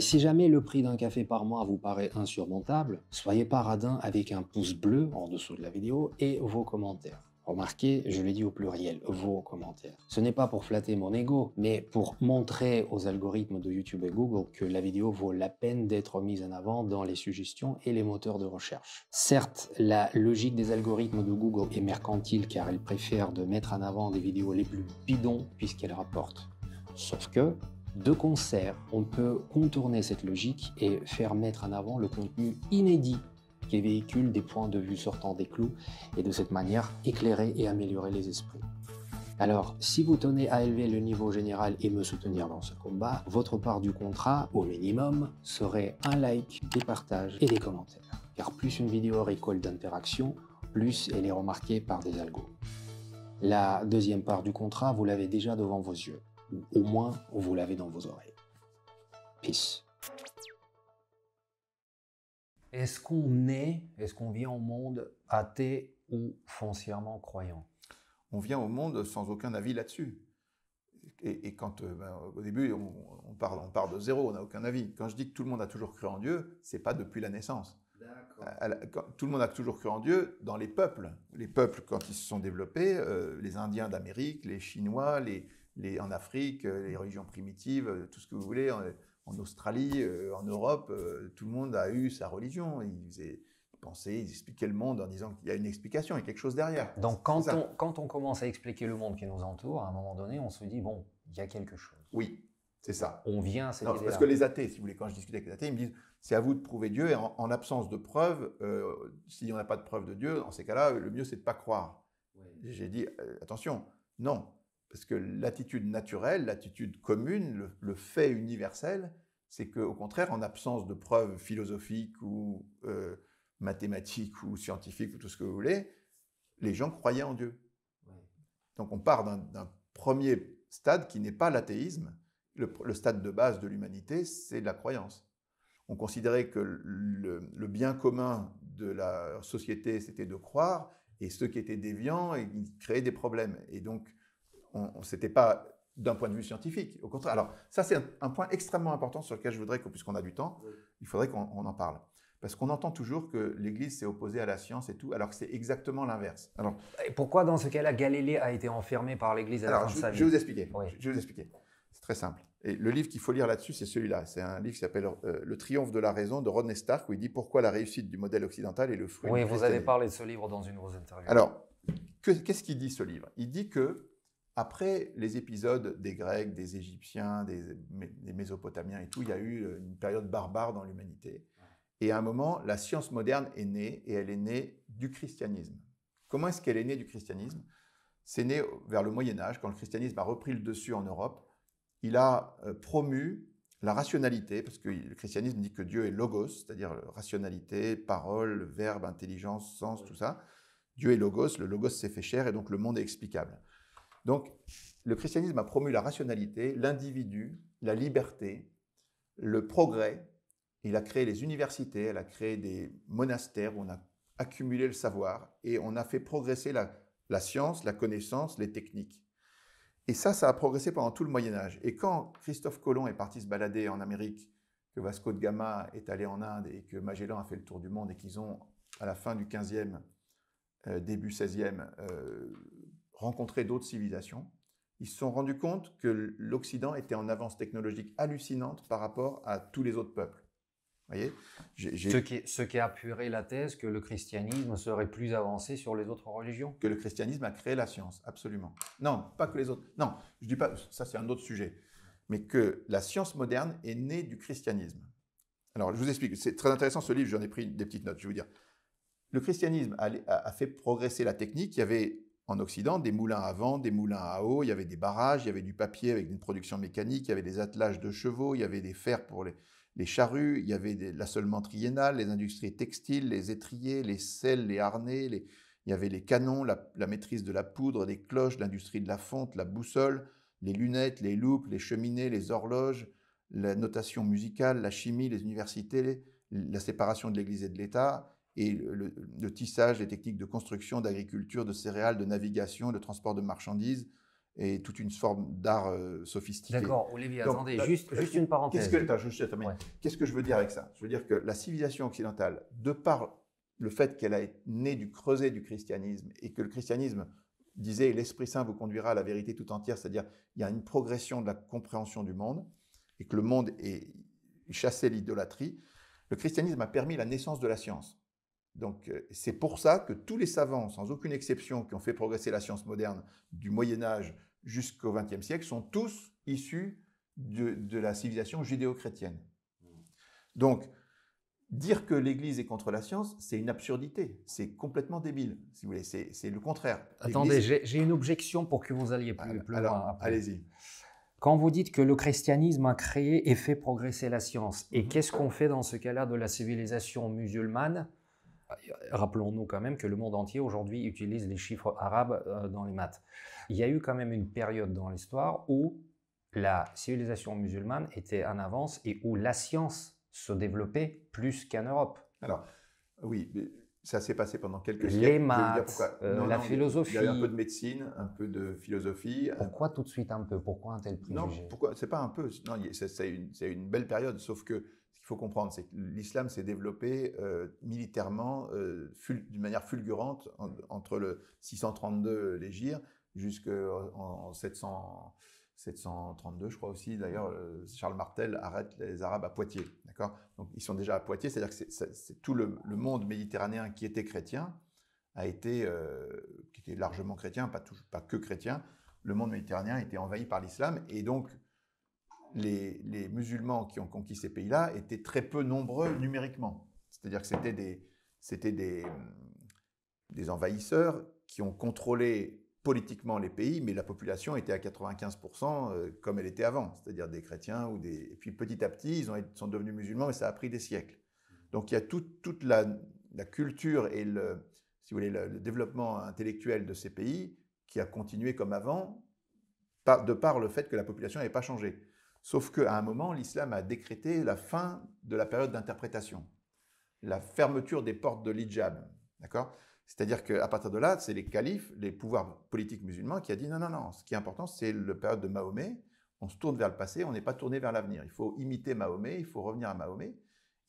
si jamais le prix d'un café par mois vous paraît insurmontable, soyez pas avec un pouce bleu en dessous de la vidéo et vos commentaires. Remarquez, je l'ai dis au pluriel, vos commentaires. Ce n'est pas pour flatter mon ego, mais pour montrer aux algorithmes de YouTube et Google que la vidéo vaut la peine d'être mise en avant dans les suggestions et les moteurs de recherche. Certes, la logique des algorithmes de Google est mercantile car elle préfère de mettre en avant des vidéos les plus bidons puisqu'elles rapportent. Sauf que de concert, on peut contourner cette logique et faire mettre en avant le contenu inédit qui véhicule des points de vue sortant des clous et de cette manière éclairer et améliorer les esprits. Alors, si vous tenez à élever le niveau général et me soutenir dans ce combat, votre part du contrat, au minimum, serait un like, des partages et des commentaires. Car plus une vidéo récolte d'interactions, plus elle est remarquée par des algos. La deuxième part du contrat, vous l'avez déjà devant vos yeux ou au moins vous l'avez dans vos oreilles. Peace. Est-ce qu'on est, est-ce qu'on vient au monde athée ou foncièrement croyant On vient au monde sans aucun avis là-dessus. Et, quand euh, ben, au début on, parle, on part de zéro, on n'a aucun avis. Quand je dis que tout le monde a toujours cru en Dieu, c'est pas depuis la naissance. tout le monde a toujours cru en Dieu dans les peuples. Les peuples, quand ils se sont développés, euh, les Indiens d'Amérique, les Chinois, les, les, en Afrique, euh, les religions primitives, euh, tout ce que vous voulez, en, Australie, euh, en Europe, tout le monde a eu sa religion. Ils, pensaient, ils expliquaient le monde en disant qu'il y a une explication, il y a quelque chose derrière. Donc quand on, quand on commence à expliquer le monde qui nous entoure, à un moment donné, on se dit, bon, il y a quelque chose. Oui, c'est ça. On vient c'est cette idée-là. Parce que les athées, si vous voulez, quand je discutais avec les athées, ils me disent c'est à vous de prouver Dieu. Et en, absence de preuves, s'il n'y en a pas de preuve de Dieu, dans ces cas-là, le mieux, c'est de ne pas croire. J'ai dit attention, non. Parce que l'attitude naturelle, l'attitude commune, le, fait universel, c'est qu'au contraire, en absence de preuves philosophiques ou euh, mathématiques ou scientifiques ou tout ce que vous voulez, les gens croyaient en Dieu. Donc on part d'un premier stade qui n'est pas l'athéisme. Le, stade de base de l'humanité, c'est la croyance. On considérait que le, le bien commun de la société, c'était de croire, et ceux qui étaient déviants, ils créaient des problèmes. Et donc, c'était pas d'un point de vue scientifique. Au contraire. Alors, ça, c'est un, point extrêmement important sur lequel je voudrais que, puisqu'on a du temps, il faudrait qu'on en parle. Parce qu'on entend toujours que l'Église s'est opposée à la science et tout, alors que c'est exactement l'inverse. Alors, et pourquoi, dans ce cas-là, Galilée a été enfermé par l'Église à alors, la je, sa vie Je vais vous expliquer. Je, vais vous expliquer. C'est très simple. Et le livre qu'il faut lire là-dessus, c'est celui-là. C'est un livre qui s'appelle euh, Le triomphe de la raison de Rodney Stark, où il dit pourquoi la réussite du modèle occidental est le fruit. Oui, vous avez parlé de ce livre dans une de vos interviews. Alors, qu'est-ce qu'il dit ce livre Il dit que après les épisodes des Grecs, des Égyptiens, des, Mésopotamiens et tout, il y a eu euh, une période barbare dans l'humanité. Et à un moment, la science moderne est née et elle est née du christianisme. Comment est-ce qu'elle est née du christianisme C'est né vers le Moyen Âge, quand le christianisme a repris le dessus en Europe. Il a euh, promu la rationalité, parce que le christianisme dit que Dieu est logos, c'est-à-dire rationalité, parole, verbe, intelligence, sens, tout ça. Dieu est logos, le logos s'est fait cher et donc le monde est explicable. Donc, le christianisme a promu la rationalité, l'individu, la liberté, le progrès. Il a créé les universités, elle a créé des monastères où on a accumulé le savoir et on a fait progresser la, science, la connaissance, les techniques. Et ça, ça a progressé pendant tout le Moyen Âge. Et quand Christophe Colomb est parti se balader en Amérique, que Vasco de Gama est allé en Inde et que Magellan a fait le tour du monde et qu'ils ont, à la fin du 15e, euh, début 16e, rencontrer d'autres civilisations. Ils se sont rendus compte que l'Occident était en avance technologique hallucinante par rapport à tous les autres peuples. voyez Ce, qui, a appuré la thèse que le christianisme serait plus avancé sur les autres religions. Que le christianisme a créé la science, absolument. Non, pas que les autres. Non, je dis pas, ça c'est un autre sujet. Mais que la science moderne est née du christianisme. Alors je vous explique, c'est très intéressant ce livre, j'en ai pris des petites notes, je vais vous dire. Le christianisme a fait progresser la technique, il y avait en Occident, des moulins à vent, des moulins à eau, il y avait des barrages, il y avait du papier avec une production mécanique, il y avait des attelages de chevaux, il y avait des fers pour les, charrues, il y avait la seulement triennale, les industries textiles, les étriers, les selles, les harnais, il y avait les canons, la, la, maîtrise de la poudre, les cloches, l'industrie de la fonte, la boussole, les lunettes, les loupes, les cheminées, les horloges, la notation musicale, la chimie, les universités, la séparation de l'Église et de l'État, et le, tissage, les techniques de construction, d'agriculture, de céréales, de navigation, de transport de marchandises et toute une forme d'art euh, sophistiqué. D'accord, Olivier, attendez, euh, juste, une parenthèse. Qu'est-ce que, que je veux dire avec ça Je veux dire que la civilisation occidentale, de par le fait qu'elle a été née du creuset du christianisme et que le christianisme disait l'Esprit Saint vous conduira à la vérité tout entière, c'est-à-dire il y a une progression de la compréhension du monde et que le monde est chassé l'idolâtrie, le christianisme a permis la naissance de la science. Donc euh, c'est pour ça que tous les savants, sans aucune exception, qui ont fait progresser la science moderne du Moyen Âge jusqu'au XXe siècle, sont tous issus de, la civilisation judéo-chrétienne. Donc dire que l'Église est contre la science, c'est une absurdité, c'est complètement débile, si vous voulez, c'est le contraire. Attendez, j'ai une objection pour que vous alliez plus, plus loin. Allez-y. Quand vous dites que le christianisme a créé et fait progresser la science, et mhm. qu'est-ce qu'on fait dans ce cas-là de la civilisation musulmane rappelons-nous quand même que le monde entier aujourd'hui utilise les chiffres arabes euh, dans les maths. Il y a eu quand même une période dans l'histoire où la civilisation musulmane était en avance et où la science se développait plus qu'en Europe. Alors, oui, ça s'est passé pendant quelques siècles. Les maths, euh, la philosophie. Il y a un peu de médecine, un peu de philosophie. Pourquoi tout de suite un peu Pourquoi un tel préjugé Non, C'est pas un peu. Non, c'est une, belle période, sauf que il faut comprendre, c'est que l'islam s'est développé euh, militairement euh, d'une manière fulgurante entre le 632 l'Égypte, jusqu'en euh, 732, je crois aussi. D'ailleurs, Charles Martel arrête les Arabes à Poitiers. D'accord Donc, ils sont déjà à Poitiers, c'est-à-dire que c'est tout le, monde méditerranéen qui était chrétien a été, qui était largement chrétien, pas, pas que chrétien. Le monde méditerranéen a été envahi par l'islam et donc les, musulmans qui ont conquis ces pays-là étaient très peu nombreux numériquement. C'est-à-dire que c'était des, des, hum, des envahisseurs qui ont contrôlé politiquement les pays, mais la population était à 95% euh, comme elle était avant, c'est-à-dire des chrétiens ou des... Et puis petit à petit, ils ont, sont devenus musulmans, mais ça a pris des siècles. Donc il y a toute la, culture et le, si vous voulez, le, développement intellectuel de ces pays qui a continué comme avant, de par le fait que la population n'avait pas changé. Sauf qu'à un moment, l'islam a décrété la fin de la période d'interprétation, la fermeture des portes de l'hijab. D'accord C'est-à-dire qu'à partir de là, c'est les califes, les pouvoirs politiques musulmans qui a dit non, non, non, ce qui est important, c'est la période de Mahomet. On se tourne vers le passé, on n'est pas tourné vers l'avenir. Il faut imiter Mahomet, il faut revenir à Mahomet.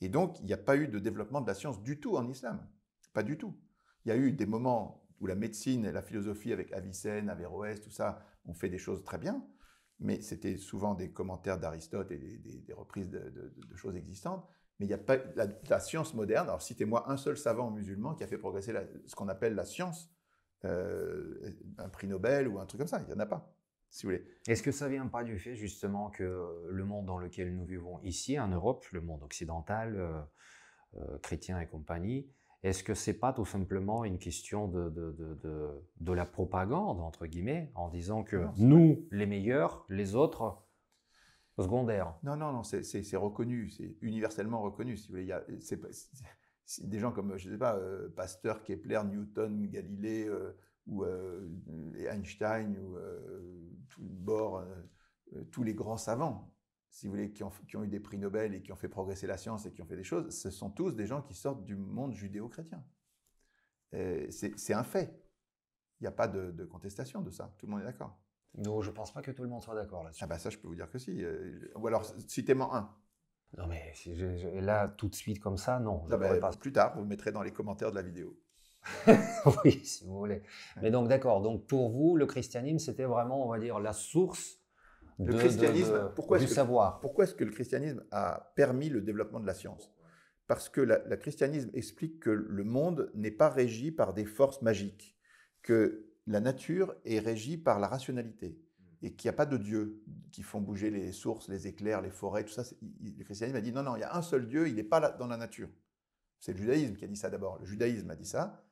Et donc, il n'y a pas eu de développement de la science du tout en islam. Pas du tout. Il y a eu des moments où la médecine et la philosophie avec Avicenne, Averroès, tout ça, ont fait des choses très bien mais c'était souvent des commentaires d'Aristote et des, reprises de, choses existantes. Mais il n'y a pas la, science moderne. Alors citez-moi un seul savant musulman qui a fait progresser ce qu'on appelle la science, euh, un prix Nobel ou un truc comme ça. Il n'y en a pas. Si vous voulez. Est-ce que ça vient pas du fait justement que le monde dans lequel nous vivons ici, en Europe, le monde occidental, euh, euh, chrétien et compagnie, est-ce que c'est pas tout simplement une question de, de, de, la propagande, entre guillemets, en disant que nous, les meilleurs, les autres, secondaires Non, non, non, c'est reconnu, c'est universellement reconnu. Il y a, des gens comme, je sais pas, euh, Pasteur, Kepler, Newton, Galilée, euh, ou euh, Einstein, ou Bohr, tous les grands savants si vous voulez, qui ont, eu des prix Nobel et qui ont fait progresser la science et qui ont fait des choses, ce sont tous des gens qui sortent du monde judéo-chrétien. C'est un fait. Il n'y a pas de, contestation de ça. Tout le monde est d'accord. Non, je ne pense pas que tout le monde soit d'accord là-dessus. Ah bah ça, je peux vous dire que si. Euh, ou alors, citez-moi un. Non mais là, tout de suite comme ça, non. Plus tard, vous mettrez dans les commentaires de la vidéo. oui, si vous voulez. Mais donc, d'accord. Donc, pour vous, le christianisme, c'était vraiment, on va dire, la source le christianisme, euh, pourquoi Pourquoi est-ce que le christianisme a permis le développement de la science Parce que le christianisme explique que le monde n'est pas régi par des forces magiques, que la nature est régie par la rationalité et qu'il n'y a pas de dieux qui font bouger les sources, les éclairs, les forêts, tout ça. le christianisme a dit non, non, il y a un seul Dieu, il n'est pas dans la nature. C'est le judaïsme qui a dit ça d'abord. Le judaïsme a dit ça,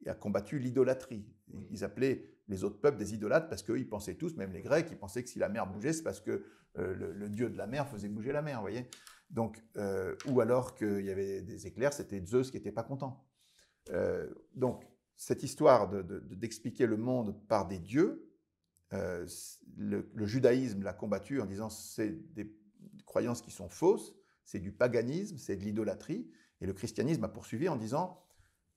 il a combattu l'idolâtrie. Ils appelaient les autres peuples des idolâtres parce qu'ils pensaient tous, même les Grecs, ils pensaient que si la mer bougeait, c'est parce que euh, le, dieu de la mer faisait bouger la mer, vous voyez. Donc, euh, ou alors qu'il y avait des éclairs, c'était Zeus qui n'était pas content. Euh, donc, cette histoire d'expliquer le monde par des dieux, le, le, judaïsme l'a combattu en disant c'est des croyances qui sont fausses, c'est du paganisme, c'est de l'idolâtrie, et le christianisme a poursuivi en disant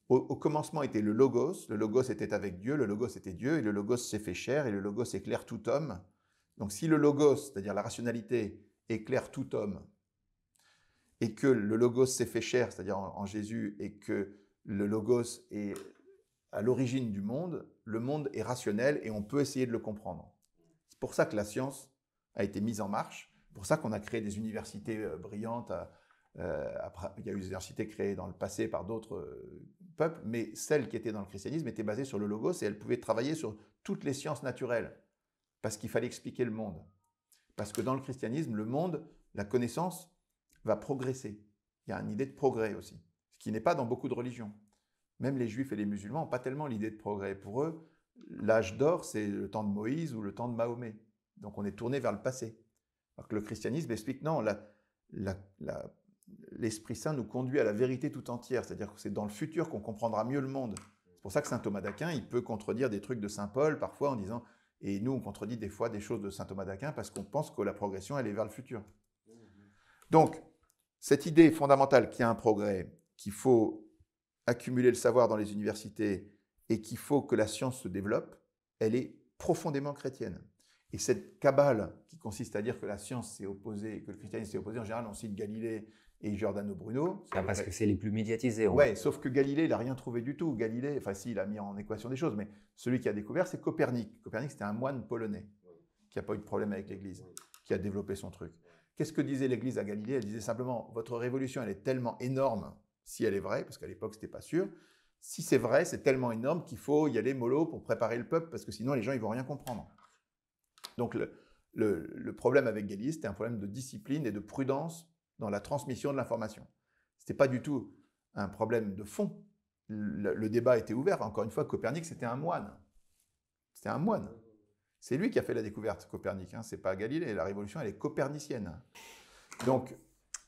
au, commencement était le Logos, le Logos était avec Dieu, le Logos était Dieu, et le Logos s'est fait chair, et le Logos éclaire tout homme. Donc si le Logos, c'est-à-dire la rationalité, éclaire tout homme, et que le Logos s'est fait chair, c'est-à-dire en, en Jésus, et que le Logos est à l'origine du monde, le monde est rationnel et on peut essayer de le comprendre. C'est pour ça que la science a été mise en marche, pour ça qu'on a créé des universités euh, brillantes à, euh, après, il y a eu des universités créées dans le passé par d'autres euh, peuples, mais celles qui étaient dans le christianisme étaient basées sur le logos et elles pouvaient travailler sur toutes les sciences naturelles, parce qu'il fallait expliquer le monde. Parce que dans le christianisme, le monde, la connaissance, va progresser. Il y a une idée de progrès aussi, ce qui n'est pas dans beaucoup de religions. Même les juifs et les musulmans n'ont pas tellement l'idée de progrès. Pour eux, l'âge d'or, c'est le temps de Moïse ou le temps de Mahomet. Donc on est tourné vers le passé. Alors que le christianisme explique non, la, la l'Esprit Saint nous conduit à la vérité tout entière, c'est-à-dire que c'est dans le futur qu'on comprendra mieux le monde. C'est pour ça que Saint Thomas d'Aquin, il peut contredire des trucs de Saint Paul parfois en disant, et nous on contredit des fois des choses de Saint Thomas d'Aquin parce qu'on pense que la progression, elle est vers le futur. Donc, cette idée fondamentale qu'il y a un progrès, qu'il faut accumuler le savoir dans les universités et qu'il faut que la science se développe, elle est profondément chrétienne. Et cette cabale qui consiste à dire que la science s'est opposée, que le christianisme s'est opposé, en général, on cite Galilée et Giordano Bruno. Ah, parce que c'est les plus médiatisés. Oui, ouais, sauf que Galilée, il n'a rien trouvé du tout. Galilée, enfin, si, il a mis en équation des choses, mais celui qui a découvert, c'est Copernic. Copernic, c'était un moine polonais qui n'a pas eu de problème avec l'Église, qui a développé son truc. Qu'est-ce que disait l'Église à Galilée Elle disait simplement Votre révolution, elle est tellement énorme, si elle est vraie, parce qu'à l'époque, ce n'était pas sûr. Si c'est vrai, c'est tellement énorme qu'il faut y aller mollo pour préparer le peuple, parce que sinon, les gens, ils vont rien comprendre. Donc, le, le problème avec Galilée, c'était un problème de discipline et de prudence dans la transmission de l'information. Ce n'était pas du tout un problème de fond. Le, débat était ouvert. Encore une fois, Copernic, c'était un moine. C'était un moine. C'est lui qui a fait la découverte, Copernic. Hein. Ce n'est pas Galilée. La révolution, elle est copernicienne. Donc,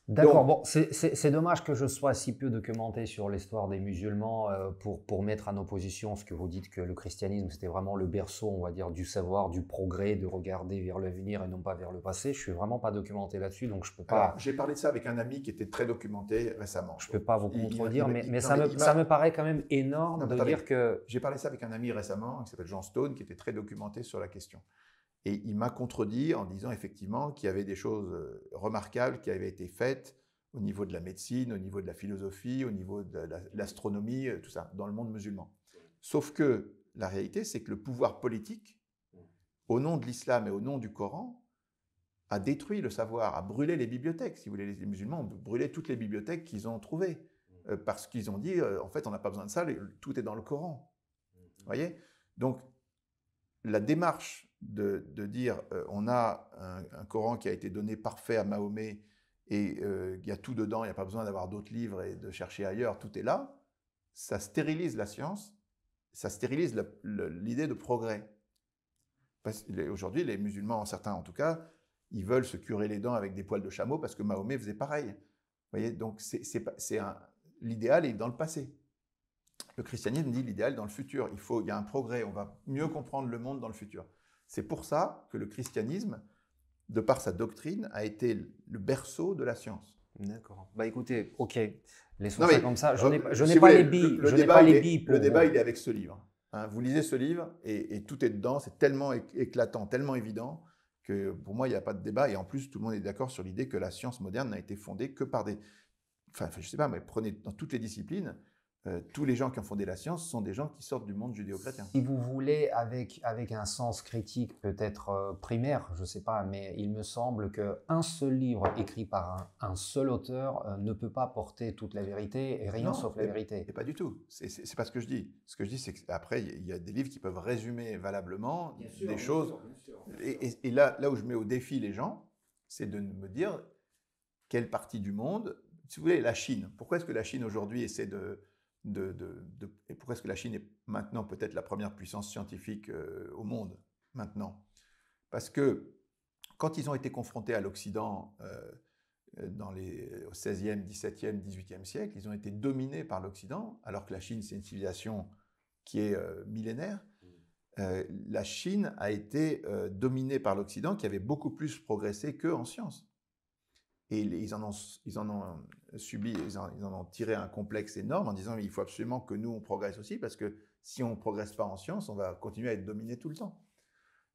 D'accord, bon, c'est dommage que je sois si peu documenté sur l'histoire des musulmans euh, pour, pour mettre en opposition ce que vous dites que le christianisme c'était vraiment le berceau, on va dire, du savoir, du progrès, de regarder vers l'avenir et non pas vers le passé. Je suis vraiment pas documenté là-dessus, donc je peux pas. J'ai parlé de ça avec un ami qui était très documenté récemment. Je ne peux pas vous contredire, mais, mais, ça, me, ça me paraît quand même énorme de dire que. J'ai parlé de ça avec un ami récemment qui s'appelle Jean Stone, qui était très documenté sur la question. Et il m'a contredit en disant effectivement qu'il y avait des choses euh, remarquables qui avaient été faites au niveau de la médecine, au niveau de la philosophie, au niveau de l'astronomie, euh, tout ça, dans le monde musulman. Sauf que la réalité, c'est que le pouvoir politique, au nom de l'islam et au nom du Coran, a détruit le savoir, a brûlé les bibliothèques. Si vous voulez, les musulmans ont brûlé toutes les bibliothèques qu'ils ont trouvées, mmh. euh, parce qu'ils ont dit, en fait, on n'a pas besoin de ça, tout est dans le Coran. Mmh. Vous voyez Donc, la démarche de, dire euh, on a un, Coran qui a été donné parfait à Mahomet et euh, il y a tout dedans, il n'y a pas besoin d'avoir d'autres livres et de chercher ailleurs, tout est là, ça stérilise la science, ça stérilise l'idée de progrès. Aujourd'hui, les musulmans, certains en tout cas, ils veulent se curer les dents avec des poils de chameau parce que Mahomet faisait pareil. Vous voyez, donc l'idéal est dans le passé. Le christianisme dit l'idéal dans le futur. Il faut, il y a un progrès. On va mieux comprendre le monde dans le futur. C'est pour ça que le christianisme, de par sa doctrine, a été le berceau de la science. D'accord. Bah écoutez, ok, laissons ça comme ça. Je euh, n'ai pas, les billes. Le, débat, le débat, il est avec ce livre. Hein. vous lisez ce livre et, et tout est dedans. C'est tellement éclatant, tellement évident que pour moi, il n'y a pas de débat. Et en plus, tout le monde est d'accord sur l'idée que la science moderne n'a été fondée que par des. Enfin, je sais pas, mais prenez dans toutes les disciplines, euh, tous les gens qui ont fondé la science sont des gens qui sortent du monde judéo-chrétien. Si vous voulez, avec, avec un sens critique peut-être euh, primaire, je ne sais pas, mais il me semble qu'un seul livre écrit par un, seul auteur euh, ne peut pas porter toute la vérité et rien sauf la vérité. Et pas du tout. C'est pas ce que je dis. Ce que je dis, c'est qu'après, il y a des livres qui peuvent résumer valablement des choses. et, là, là où je mets au défi les gens, c'est de me dire quelle partie du monde. Si vous voulez, la Chine. Pourquoi est-ce que la Chine aujourd'hui essaie de de, et pourquoi est-ce que la Chine est maintenant peut-être la première puissance scientifique euh, au monde maintenant Parce que quand ils ont été confrontés à l'Occident euh, dans au 16e, 17e, 18e siècle, ils ont été dominés par l'Occident, alors que la Chine, c'est une civilisation qui est euh, millénaire. Mm. la Chine a été dominée par l'Occident qui avait beaucoup plus progressé qu'eux en sciences. Et ils en ont, euh, subi, ils en, ont tiré un complexe énorme en disant il faut absolument que nous, on progresse aussi, parce que si on ne progresse pas en science, on va continuer à être dominé tout le temps.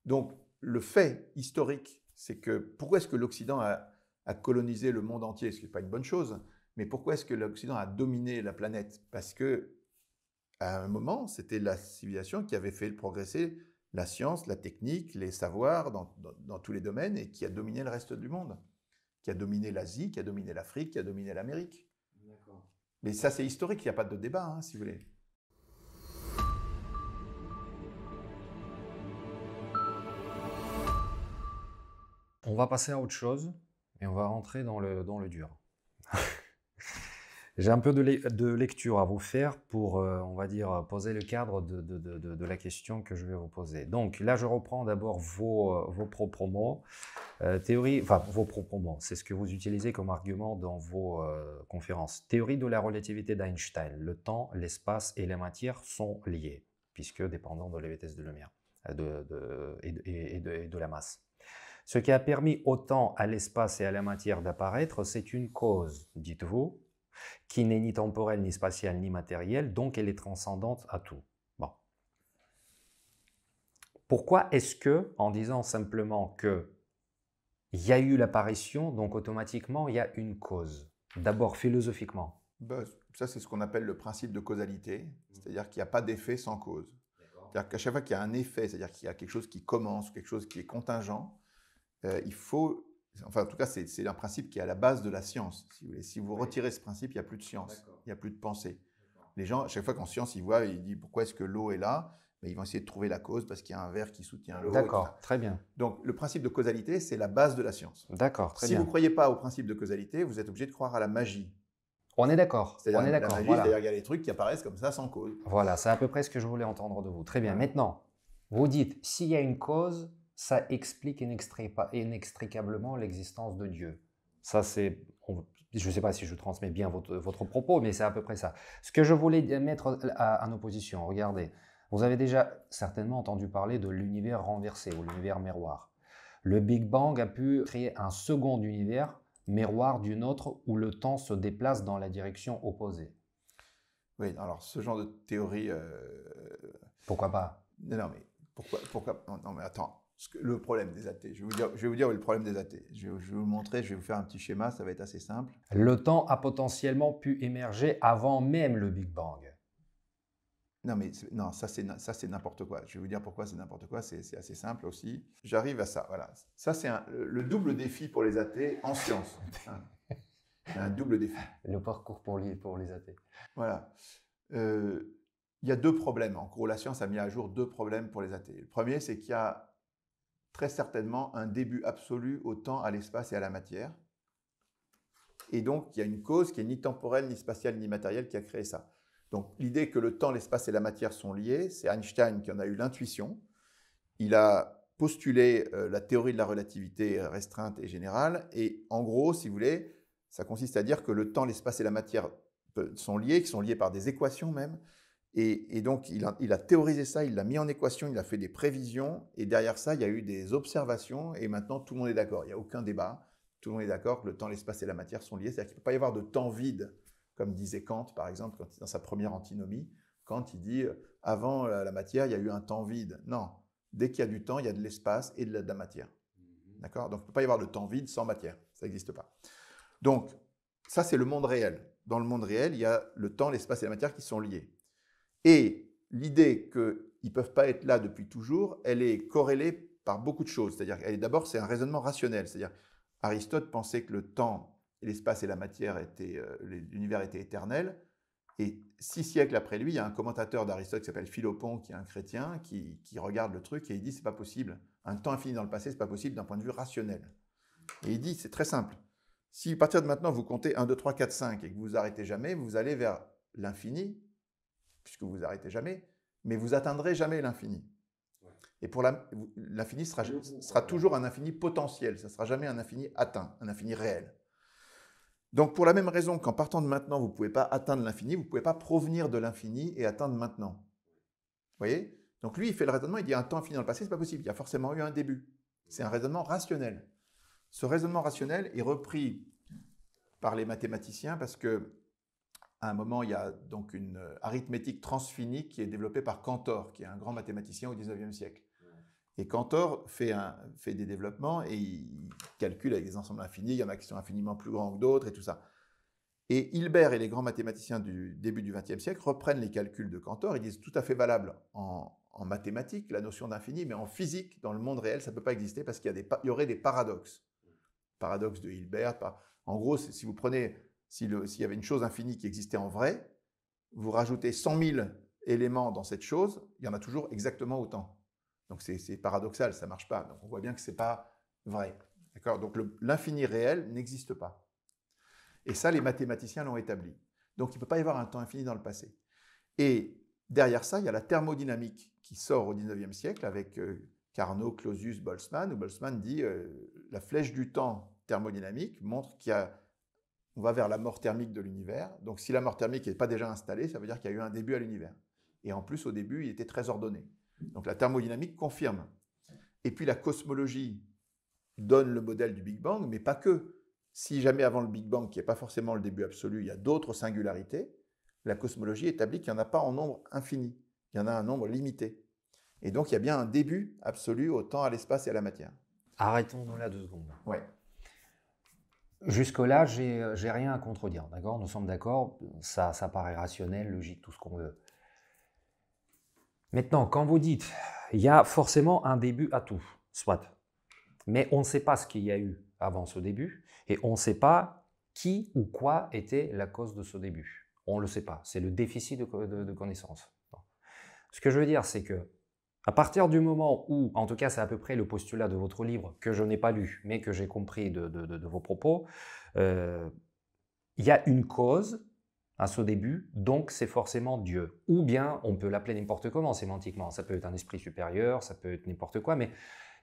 Donc, le fait historique, c'est que pourquoi est-ce que l'Occident a, colonisé le monde entier, ce qui n'est pas une bonne chose, mais pourquoi est-ce que l'Occident a dominé la planète Parce que à un moment, c'était la civilisation qui avait fait progresser la science, la technique, les savoirs dans tous les domaines et qui a dominé le reste du monde qui a dominé l'Asie, qui a dominé l'Afrique, qui a dominé l'Amérique. Mais ça, c'est historique, il n'y a pas de débat, hein, si vous voulez. On va passer à autre chose et on va rentrer dans le, dans le dur. J'ai un peu de, lecture à vous faire pour, euh, on va dire, poser le cadre de, la question que je vais vous poser. Donc là, je reprends d'abord vos, euh, propres mots, euh, théorie, enfin vos propres mots, c'est ce que vous utilisez comme argument dans vos conférences. Théorie de la relativité d'Einstein, le temps, l'espace et la matière sont liés, puisque dépendant de la vitesse de lumière et de la masse. Ce qui a permis au temps, à l'espace et à la matière d'apparaître, c'est une cause, dites-vous, qui n'est ni temporelle, ni spatiale, ni matérielle, donc elle est transcendante à tout. Bon. Pourquoi est-ce que, en disant simplement que il y a eu l'apparition, donc automatiquement il y a une cause D'abord philosophiquement. Bah, ça, c'est ce qu'on appelle le principe de causalité, mmh. c'est-à-dire qu'il n'y a pas d'effet sans cause. C'est-à-dire qu'à chaque fois qu'il y a un effet, c'est-à-dire qu'il y a quelque chose qui commence, quelque chose qui est contingent, euh, il faut Enfin, en tout cas, c'est un principe qui est à la base de la science. Si vous, retirez ce principe, il n'y a plus de science, il n'y a plus de pensée. Les gens, à chaque fois qu'en science, ils voient, ils disent pourquoi est-ce que l'eau est là mais ils vont essayer de trouver la cause parce qu'il y a un verre qui soutient l'eau. D'accord, très bien. Donc le principe de causalité, c'est la base de la science. D'accord, très bien. Si vous ne croyez pas au principe de causalité, vous êtes obligé de croire à la magie. On est d'accord. C'est-à-dire qu'il y a des trucs qui apparaissent comme ça sans cause. Voilà, c'est à peu près ce que je voulais entendre de vous. Très bien. Maintenant, vous dites, s'il y a une cause, ça explique inextricablement l'existence de Dieu. Ça, c'est. Je ne sais pas si je transmets bien votre, propos, mais c'est à peu près ça. Ce que je voulais mettre euh, en opposition, regardez, vous avez déjà certainement entendu parler de l'univers renversé ou l'univers miroir. Le Big Bang a pu créer un second univers, miroir d'une autre, où le temps se déplace dans la direction opposée. Oui, alors ce genre de théorie. Euh, pourquoi pas Non, mais pourquoi... Non, mais attends le problème des athées. Je vais vous dire, je vais le problème des athées. Je, vais vous montrer, je vais vous faire un petit schéma, ça va être assez simple. Le temps a potentiellement pu émerger avant même le Big Bang. Non, mais non, ça c'est n'importe quoi. Je vais vous dire pourquoi c'est n'importe quoi, c'est assez simple aussi. J'arrive à ça, voilà. Ça c'est le double défi pour les athées en science. Hein. C'est un double défi. Le parcours pour les, pour les athées. Voilà. Euh, il y a deux problèmes. En gros, la science a mis à jour deux problèmes pour les athées. Le premier, c'est qu'il y a très certainement un début absolu au temps, à l'espace et à la matière. Et donc, il y a une cause qui est ni temporelle, ni spatiale, ni matérielle qui a créé ça. Donc, l'idée que le temps, l'espace et la matière sont liés, c'est Einstein qui en a eu l'intuition. Il a postulé euh, la théorie de la relativité restreinte et générale. Et en gros, si vous voulez, ça consiste à dire que le temps, l'espace et la matière euh, sont liés, qui sont liés par des équations même, et, donc, il a, théorisé ça, il l'a mis en équation, il a fait des prévisions, et derrière ça, il y a eu des observations, et maintenant, tout le monde est d'accord. Il n'y a aucun débat. Tout le monde est d'accord que le temps, l'espace et la matière sont liés. C'est-à-dire qu'il ne peut pas y avoir de temps vide, comme disait Kant, par exemple, quand, dans sa première antinomie. Kant, il dit, euh, avant euh, la, matière, il y a eu un temps vide. Non, dès qu'il y a du temps, il y a de l'espace et de la, de la matière. Mm-hmm. D'accord Donc, il ne peut pas y avoir de temps vide sans matière. Ça n'existe pas. Donc, ça, c'est le monde réel. Dans le monde réel, il y a le temps, l'espace et la matière qui sont liés. Et l'idée qu'ils ne peuvent pas être là depuis toujours, elle est corrélée par beaucoup de choses. C'est-à-dire, d'abord, c'est un raisonnement rationnel. C'est-à-dire, Aristote pensait que le temps, l'espace et la matière étaient, euh, l'univers était éternel. Et six siècles après lui, il y a un commentateur d'Aristote qui s'appelle Philopon, qui est un chrétien, qui, regarde le truc et il dit c'est pas possible. Un temps infini dans le passé, c'est pas possible d'un point de vue rationnel. Et il dit c'est très simple. Si à partir de maintenant vous comptez 1, 2, 3, 4, 5 et que vous vous arrêtez jamais, vous allez vers l'infini puisque vous arrêtez jamais, mais vous atteindrez jamais l'infini. Et pour l'infini sera, toujours un infini potentiel, ça ne sera jamais un infini atteint, un infini réel. Donc pour la même raison qu'en partant de maintenant, vous ne pouvez pas atteindre l'infini, vous ne pouvez pas provenir de l'infini et atteindre maintenant. Vous voyez Donc lui, il fait le raisonnement, il dit un temps infini dans le passé, ce n'est pas possible, il y a forcément eu un début. C'est un raisonnement rationnel. Ce raisonnement rationnel est repris par les mathématiciens parce que à un moment, il y a donc une euh, arithmétique transfinie qui est développée par Cantor, qui est un grand mathématicien au 19e siècle. Et Cantor fait, des développements et il calcule avec des ensembles infinis, il y en a qui sont infiniment plus grands que d'autres et tout ça. Et Hilbert et les grands mathématiciens du début du XXe siècle reprennent les calculs de Cantor Ils disent tout à fait valable en, mathématiques, la notion d'infini, mais en physique, dans le monde réel, ça ne peut pas exister parce qu'il y, aurait des paradoxes. Mm. Paradoxe de Hilbert, en gros, si vous prenez s'il y avait une chose infinie qui existait en vrai, vous rajoutez 100 000 éléments dans cette chose, il y en a toujours exactement autant. Donc c'est paradoxal, ça marche pas. Donc on voit bien que c'est pas vrai. D'accord Donc l'infini réel n'existe pas. Et ça, les mathématiciens l'ont établi. Donc il ne peut pas y avoir un temps infini dans le passé. Et derrière ça, il y a la thermodynamique qui sort au 19e siècle avec euh, Carnot, Clausius, Boltzmann, où Boltzmann dit euh, la flèche du temps thermodynamique montre qu'il y a on va vers la mort thermique de l'univers. Donc si la mort thermique n'est pas déjà installée, ça veut dire qu'il y a eu un début à l'univers. Et en plus, au début, il était très ordonné. Donc la thermodynamique confirme. Et puis la cosmologie donne le modèle du Big Bang, mais pas que. Si jamais avant le Big Bang, qui n'est pas forcément le début absolu, il y a d'autres singularités, la cosmologie établit qu'il n'y en a pas en nombre infini, il y en a un nombre limité. Et donc il y a bien un début absolu au temps, à l'espace et à la matière. Arrêtons-nous là deux secondes. Ouais. Jusque-là, euh, j'ai rien à contredire, d'accord Nous sommes d'accord, ça, ça paraît rationnel, logique, tout ce qu'on veut. Maintenant, quand vous dites, il y a forcément un début à tout, soit. Mais on ne sait pas ce qu'il y a eu avant ce début, et on ne sait pas qui ou quoi était la cause de ce début. On ne le sait pas, c'est le déficit de, de, connaissance. Ce que je veux dire, c'est que à partir du moment où, en tout cas c'est à peu près le postulat de votre livre que je n'ai pas lu, mais que j'ai compris de, vos propos, euh, il y a une cause à ce début, donc c'est forcément Dieu. Ou bien on peut l'appeler n'importe comment sémantiquement, ça peut être un esprit supérieur, ça peut être n'importe quoi, mais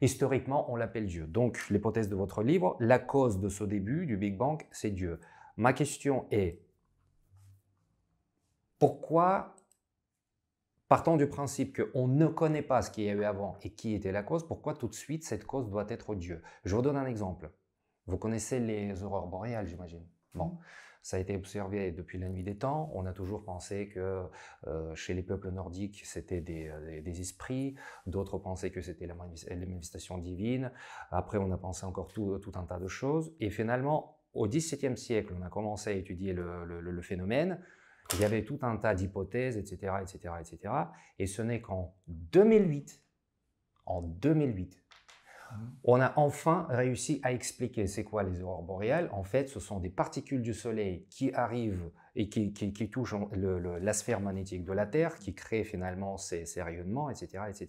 historiquement on l'appelle Dieu. Donc l'hypothèse de votre livre, la cause de ce début du Big Bang, c'est Dieu. Ma question est, pourquoi Partant du principe qu'on ne connaît pas ce qu'il y a eu avant et qui était la cause, pourquoi tout de suite cette cause doit être Dieu Je vous donne un exemple. Vous connaissez les aurores boréales, j'imagine. Mhm. Bon, ça a été observé depuis la nuit des temps. On a toujours pensé que euh, chez les peuples nordiques, c'était euh, des, esprits. D'autres pensaient que c'était la manifestation divine. Après, on a pensé encore tout, un tas de choses. Et finalement, au XVIIe siècle, on a commencé à étudier le phénomène. Il y avait tout un tas d'hypothèses, etc., etc., etc. Et ce n'est qu'en 2008, en 2008, mmh. on a enfin réussi à expliquer c'est quoi les aurores boréales. En fait, ce sont des particules du Soleil qui arrivent et qui, qui, touchent la sphère magnétique de la Terre, qui créent finalement ces, rayonnements, etc. etc.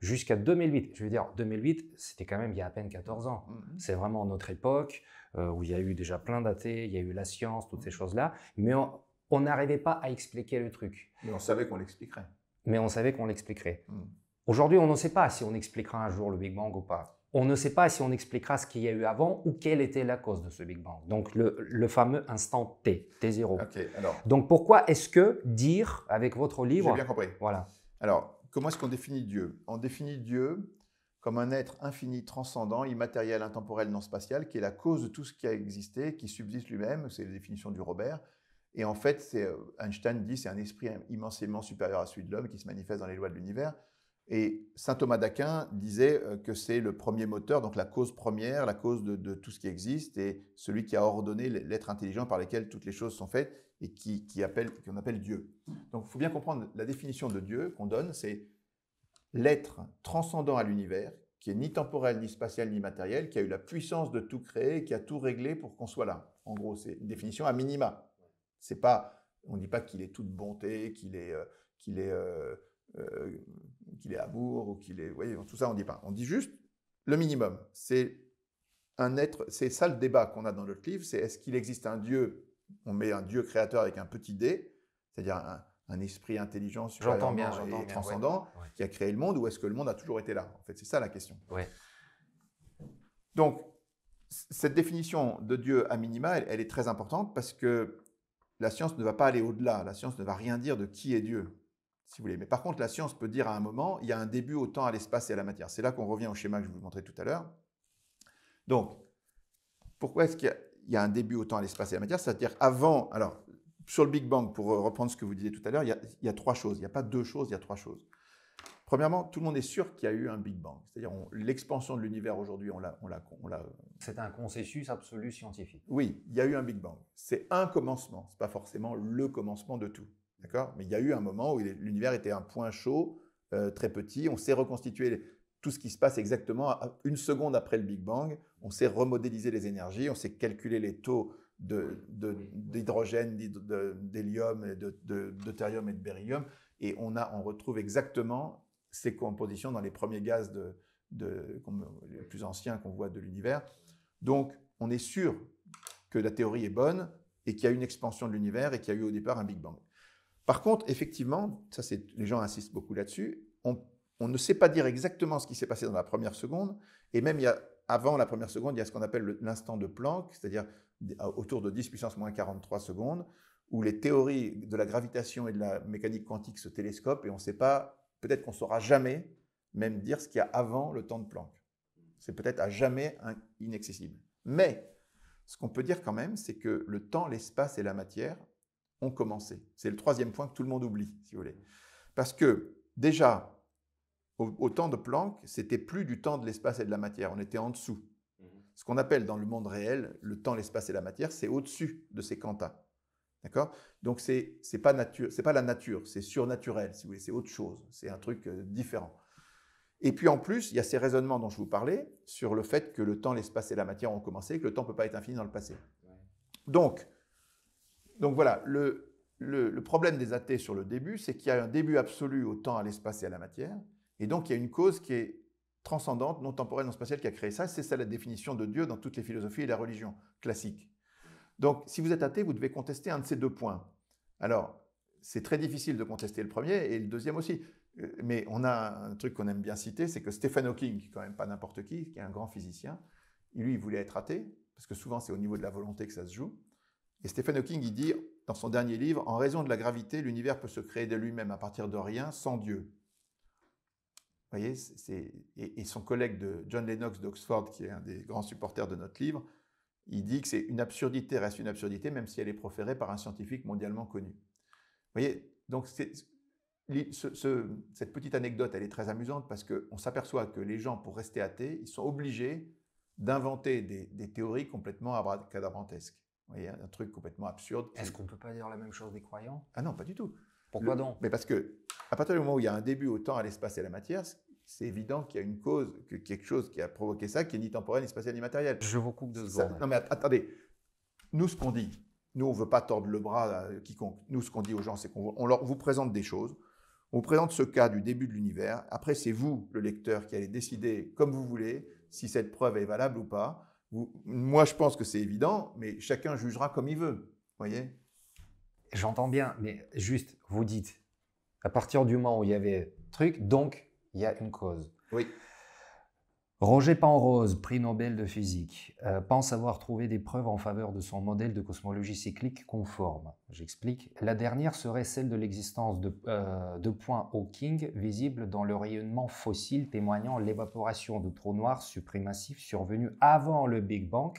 Jusqu'à 2008, je veux dire, 2008, c'était quand même il y a à peine 14 ans. Mmh, mmh. C'est vraiment notre époque euh, où il y a eu déjà plein d'athées, il y a eu la science, toutes ces choses-là. Mais on, on n'arrivait pas à expliquer le truc. Mais on savait qu'on l'expliquerait. Mais on savait qu'on l'expliquerait. Hmm. Aujourd'hui, on ne sait pas si on expliquera un jour le Big Bang ou pas. On ne sait pas si on expliquera ce qu'il y a eu avant ou quelle était la cause de ce Big Bang. Donc le, fameux instant T, T0. alors, Donc pourquoi est-ce que dire avec votre livre... J'ai bien compris. Voilà. Alors, comment est-ce qu'on définit Dieu On définit Dieu comme un être infini, transcendant, immatériel, intemporel, non spatial, qui est la cause de tout ce qui a existé, qui subsiste lui-même, c'est la définition du Robert, et en fait, c'est, euh, Einstein dit c'est un esprit immensément supérieur à celui de l'homme qui se manifeste dans les lois de l'univers. Et saint Thomas d'Aquin disait euh, que c'est le premier moteur, donc la cause première, la cause de, tout ce qui existe, et celui qui a ordonné l'être intelligent par lequel toutes les choses sont faites et qui, appelle, qu'on appelle Dieu. Donc il faut bien comprendre la définition de Dieu qu'on donne, c'est l'être transcendant à l'univers, qui est ni temporel, ni spatial, ni matériel, qui a eu la puissance de tout créer, qui a tout réglé pour qu'on soit là. En gros, c'est une définition à minima. C'est pas, on ne dit pas qu'il est toute bonté, qu'il est, euh, qu'il est, euh, euh, qu'il est amour ou qu'il est, vous voyez, tout ça on ne dit pas. On dit juste le minimum. C'est un être, c'est ça le débat qu'on a dans notre livre. C'est est-ce qu'il existe un Dieu On met un Dieu créateur avec un petit d, c'est-à-dire un, esprit intelligent, j'entends bien, transcendant, qui a créé le monde, ou est-ce que le monde a toujours été là En fait, c'est ça la question. Donc, cette définition de Dieu à minima, elle, est très importante parce que la science ne va pas aller au-delà, la science ne va rien dire de qui est Dieu, si vous voulez. Mais par contre, la science peut dire à un moment, il y a un début au temps, à l'espace et à la matière. C'est là qu'on revient au schéma que je vous montrais tout à l'heure. Donc, pourquoi est-ce qu'il y, a un début au temps, à l'espace et à la matière C'est-à-dire avant, alors, sur le Big Bang, pour reprendre ce que vous disiez tout à l'heure, il, il, y a trois choses. Il n'y a pas deux choses, il y a trois choses. Premièrement, tout le monde est sûr qu'il y a eu un Big Bang. C'est-à-dire l'expansion de l'univers aujourd'hui, on l'a, on l'a, C'est un consensus absolu scientifique. Oui, il y a eu un Big Bang. C'est un commencement. C'est pas forcément le commencement de tout, d'accord Mais il y a eu un moment où l'univers était un point chaud, euh, très petit. On s'est reconstitué tout ce qui se passe exactement une seconde après le Big Bang. On s'est remodélisé les énergies, on s'est calculé les taux d'hydrogène, d'hélium, de, de, et de beryllium. Et on, a, on retrouve exactement ces compositions dans les premiers gaz de, de, les plus anciens qu'on voit de l'univers. Donc, on est sûr que la théorie est bonne et qu'il y a une expansion de l'univers et qu'il y a eu au départ un Big Bang. Par contre, effectivement, ça c'est les gens insistent beaucoup là-dessus, on, ne sait pas dire exactement ce qui s'est passé dans la première seconde et même il y a, avant la première seconde, il y a ce qu'on appelle l'instant de Planck, c'est-à-dire autour de 10 puissance moins 43 secondes où les théories de la gravitation et de la mécanique quantique se télescopent et on ne sait pas peut-être qu'on ne saura jamais même dire ce qu'il y a avant le temps de Planck. C'est peut-être à jamais inaccessible. Mais ce qu'on peut dire quand même, c'est que le temps, l'espace et la matière ont commencé. C'est le troisième point que tout le monde oublie, si vous voulez. Parce que déjà, au, temps de Planck, c'était plus du temps de l'espace et de la matière, on était en dessous. Mmh. Ce qu'on appelle dans le monde réel le temps, l'espace et la matière, c'est au-dessus de ces quantas. D'accord Donc, c'est n'est pas, nature, c'est pas la nature, c'est surnaturel, si vous voulez, c'est autre chose, c'est un truc euh, différent. Et puis en plus, il y a ces raisonnements dont je vous parlais sur le fait que le temps, l'espace et la matière ont commencé, et que le temps ne peut pas être infini dans le passé. Donc, donc voilà, le, le, le problème des athées sur le début, c'est qu'il y a un début absolu au temps, à l'espace et à la matière, et donc il y a une cause qui est transcendante, non temporelle, non spatiale qui a créé ça, c'est ça la définition de Dieu dans toutes les philosophies et la religion classique. Donc, si vous êtes athée, vous devez contester un de ces deux points. Alors, c'est très difficile de contester le premier et le deuxième aussi. Euh, mais on a un truc qu'on aime bien citer, c'est que Stephen Hawking, qui quand même pas n'importe qui, qui est un grand physicien, lui, il voulait être athée, parce que souvent c'est au niveau de la volonté que ça se joue. Et Stephen Hawking, il dit dans son dernier livre, En raison de la gravité, l'univers peut se créer de lui-même à partir de rien, sans Dieu. Vous voyez, et son collègue de John Lennox d'Oxford, qui est un des grands supporters de notre livre, il dit que c'est une absurdité reste une absurdité, même si elle est proférée par un scientifique mondialement connu. Vous voyez, donc ce, cette petite anecdote, elle est très amusante parce qu'on s'aperçoit que les gens, pour rester athées, ils sont obligés d'inventer des, théories complètement abracadabrantesques. Vous voyez, un truc complètement absurde. Est-ce qu'on ne peut pas dire la même chose des croyants Ah non, pas du tout. Pourquoi donc Mais parce que, à partir du moment où il y a un début au temps, à l'espace et à la matière, c'est évident qu'il y a une cause, que quelque chose qui a provoqué ça, qui est ni temporel, ni spatial, ni matériel. Je vous coupe deux secondes. non mais attendez, nous ce qu'on dit, nous on veut pas tordre le bras à quiconque. Nous ce qu'on dit aux gens, c'est qu'on leur, vous présente des choses, on vous présente ce cas du début de l'univers. Après c'est vous, le lecteur, qui allez décider comme vous voulez si cette preuve est valable ou pas. moi je pense que c'est évident, mais chacun jugera comme il veut. Voyez. J'entends bien, mais juste, vous dites, à partir du moment où il y avait truc, donc il y a une cause. Oui. Roger Penrose, prix Nobel de physique, euh, pense avoir trouvé des preuves en faveur de son modèle de cosmologie cyclique conforme. J'explique. La dernière serait celle de l'existence de, euh, points Hawking visibles dans le rayonnement fossile témoignant l'évaporation de trous noirs suprémassifs survenus avant le Big Bang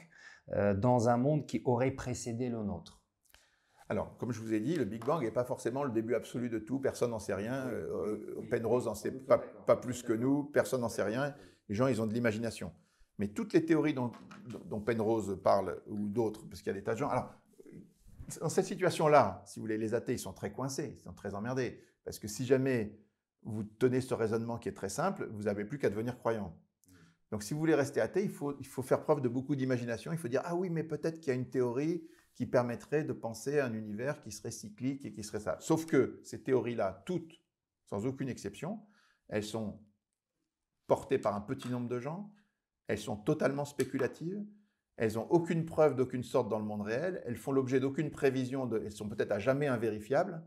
euh, dans un monde qui aurait précédé le nôtre. Alors, comme je vous ai dit, le Big Bang n'est pas forcément le début absolu de tout, personne n'en sait rien, euh, euh, Penrose n'en sait pas, plus que nous, personne n'en sait rien, les gens, ils ont de l'imagination. Mais toutes les théories dont, Penrose parle, ou d'autres, parce qu'il y a des tas de gens... Alors, dans cette situation-là, si vous voulez, les athées, ils sont très coincés, ils sont très emmerdés, parce que si jamais vous tenez ce raisonnement qui est très simple, vous n'avez plus qu'à devenir croyant. Mm. Donc, si vous voulez rester athée, il faut faire preuve de beaucoup d'imagination, il faut dire, ah oui, mais peut-être qu'il y a une théorie qui permettrait de penser à un univers qui serait cyclique et qui serait ça. Sauf que ces théories-là, toutes, sans aucune exception, elles sont portées par un petit nombre de gens, elles sont totalement spéculatives, elles n'ont aucune preuve d'aucune sorte dans le monde réel, elles font l'objet d'aucune prévision, de, elles sont peut-être à jamais invérifiables,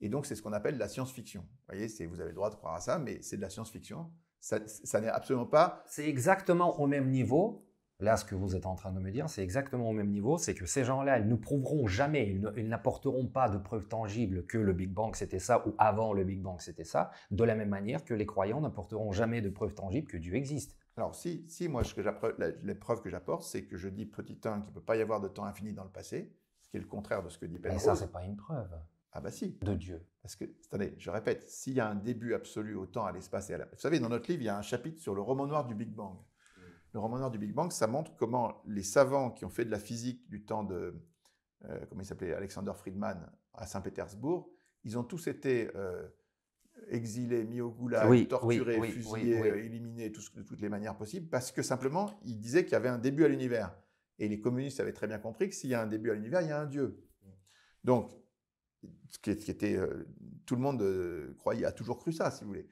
et donc c'est ce qu'on appelle la science-fiction. Vous voyez, vous avez le droit de croire à ça, mais c'est de la science-fiction. Ça, ça n'est absolument pas... C'est exactement au même niveau Là, ce que vous êtes en train de me dire, c'est exactement au même niveau, c'est que ces gens-là, ils ne prouveront jamais, ils n'apporteront pas de preuves tangibles que le Big Bang c'était ça ou avant le Big Bang c'était ça, de la même manière que les croyants n'apporteront jamais de preuves tangibles que Dieu existe. Alors si, moi, que les preuves que j'apporte, c'est que je dis petit 1 qu'il ne peut pas y avoir de temps infini dans le passé, ce qui est le contraire de ce que dit Penrose. Mais ça, n'est pas une preuve. Ah bah si. De Dieu. Parce que, attendez, je répète, s'il y a un début absolu au temps, à l'espace et à la... Vous savez, dans notre livre, il y a un chapitre sur le roman noir du Big Bang. Le roman noir du Big Bang, ça montre comment les savants qui ont fait de la physique du temps de, euh, comment il s'appelait, Alexander Friedman à Saint-Pétersbourg, ils ont tous été euh, exilés, mis au goulag, torturés, fusillés, euh, éliminés de toutes les manières possibles, parce que simplement, ils disaient qu'il y avait un début à l'univers. Et les communistes avaient très bien compris que s'il y a un début à l'univers, il y a un Dieu. Donc, ce qui était, tout le monde croyait, a toujours cru ça, si vous voulez.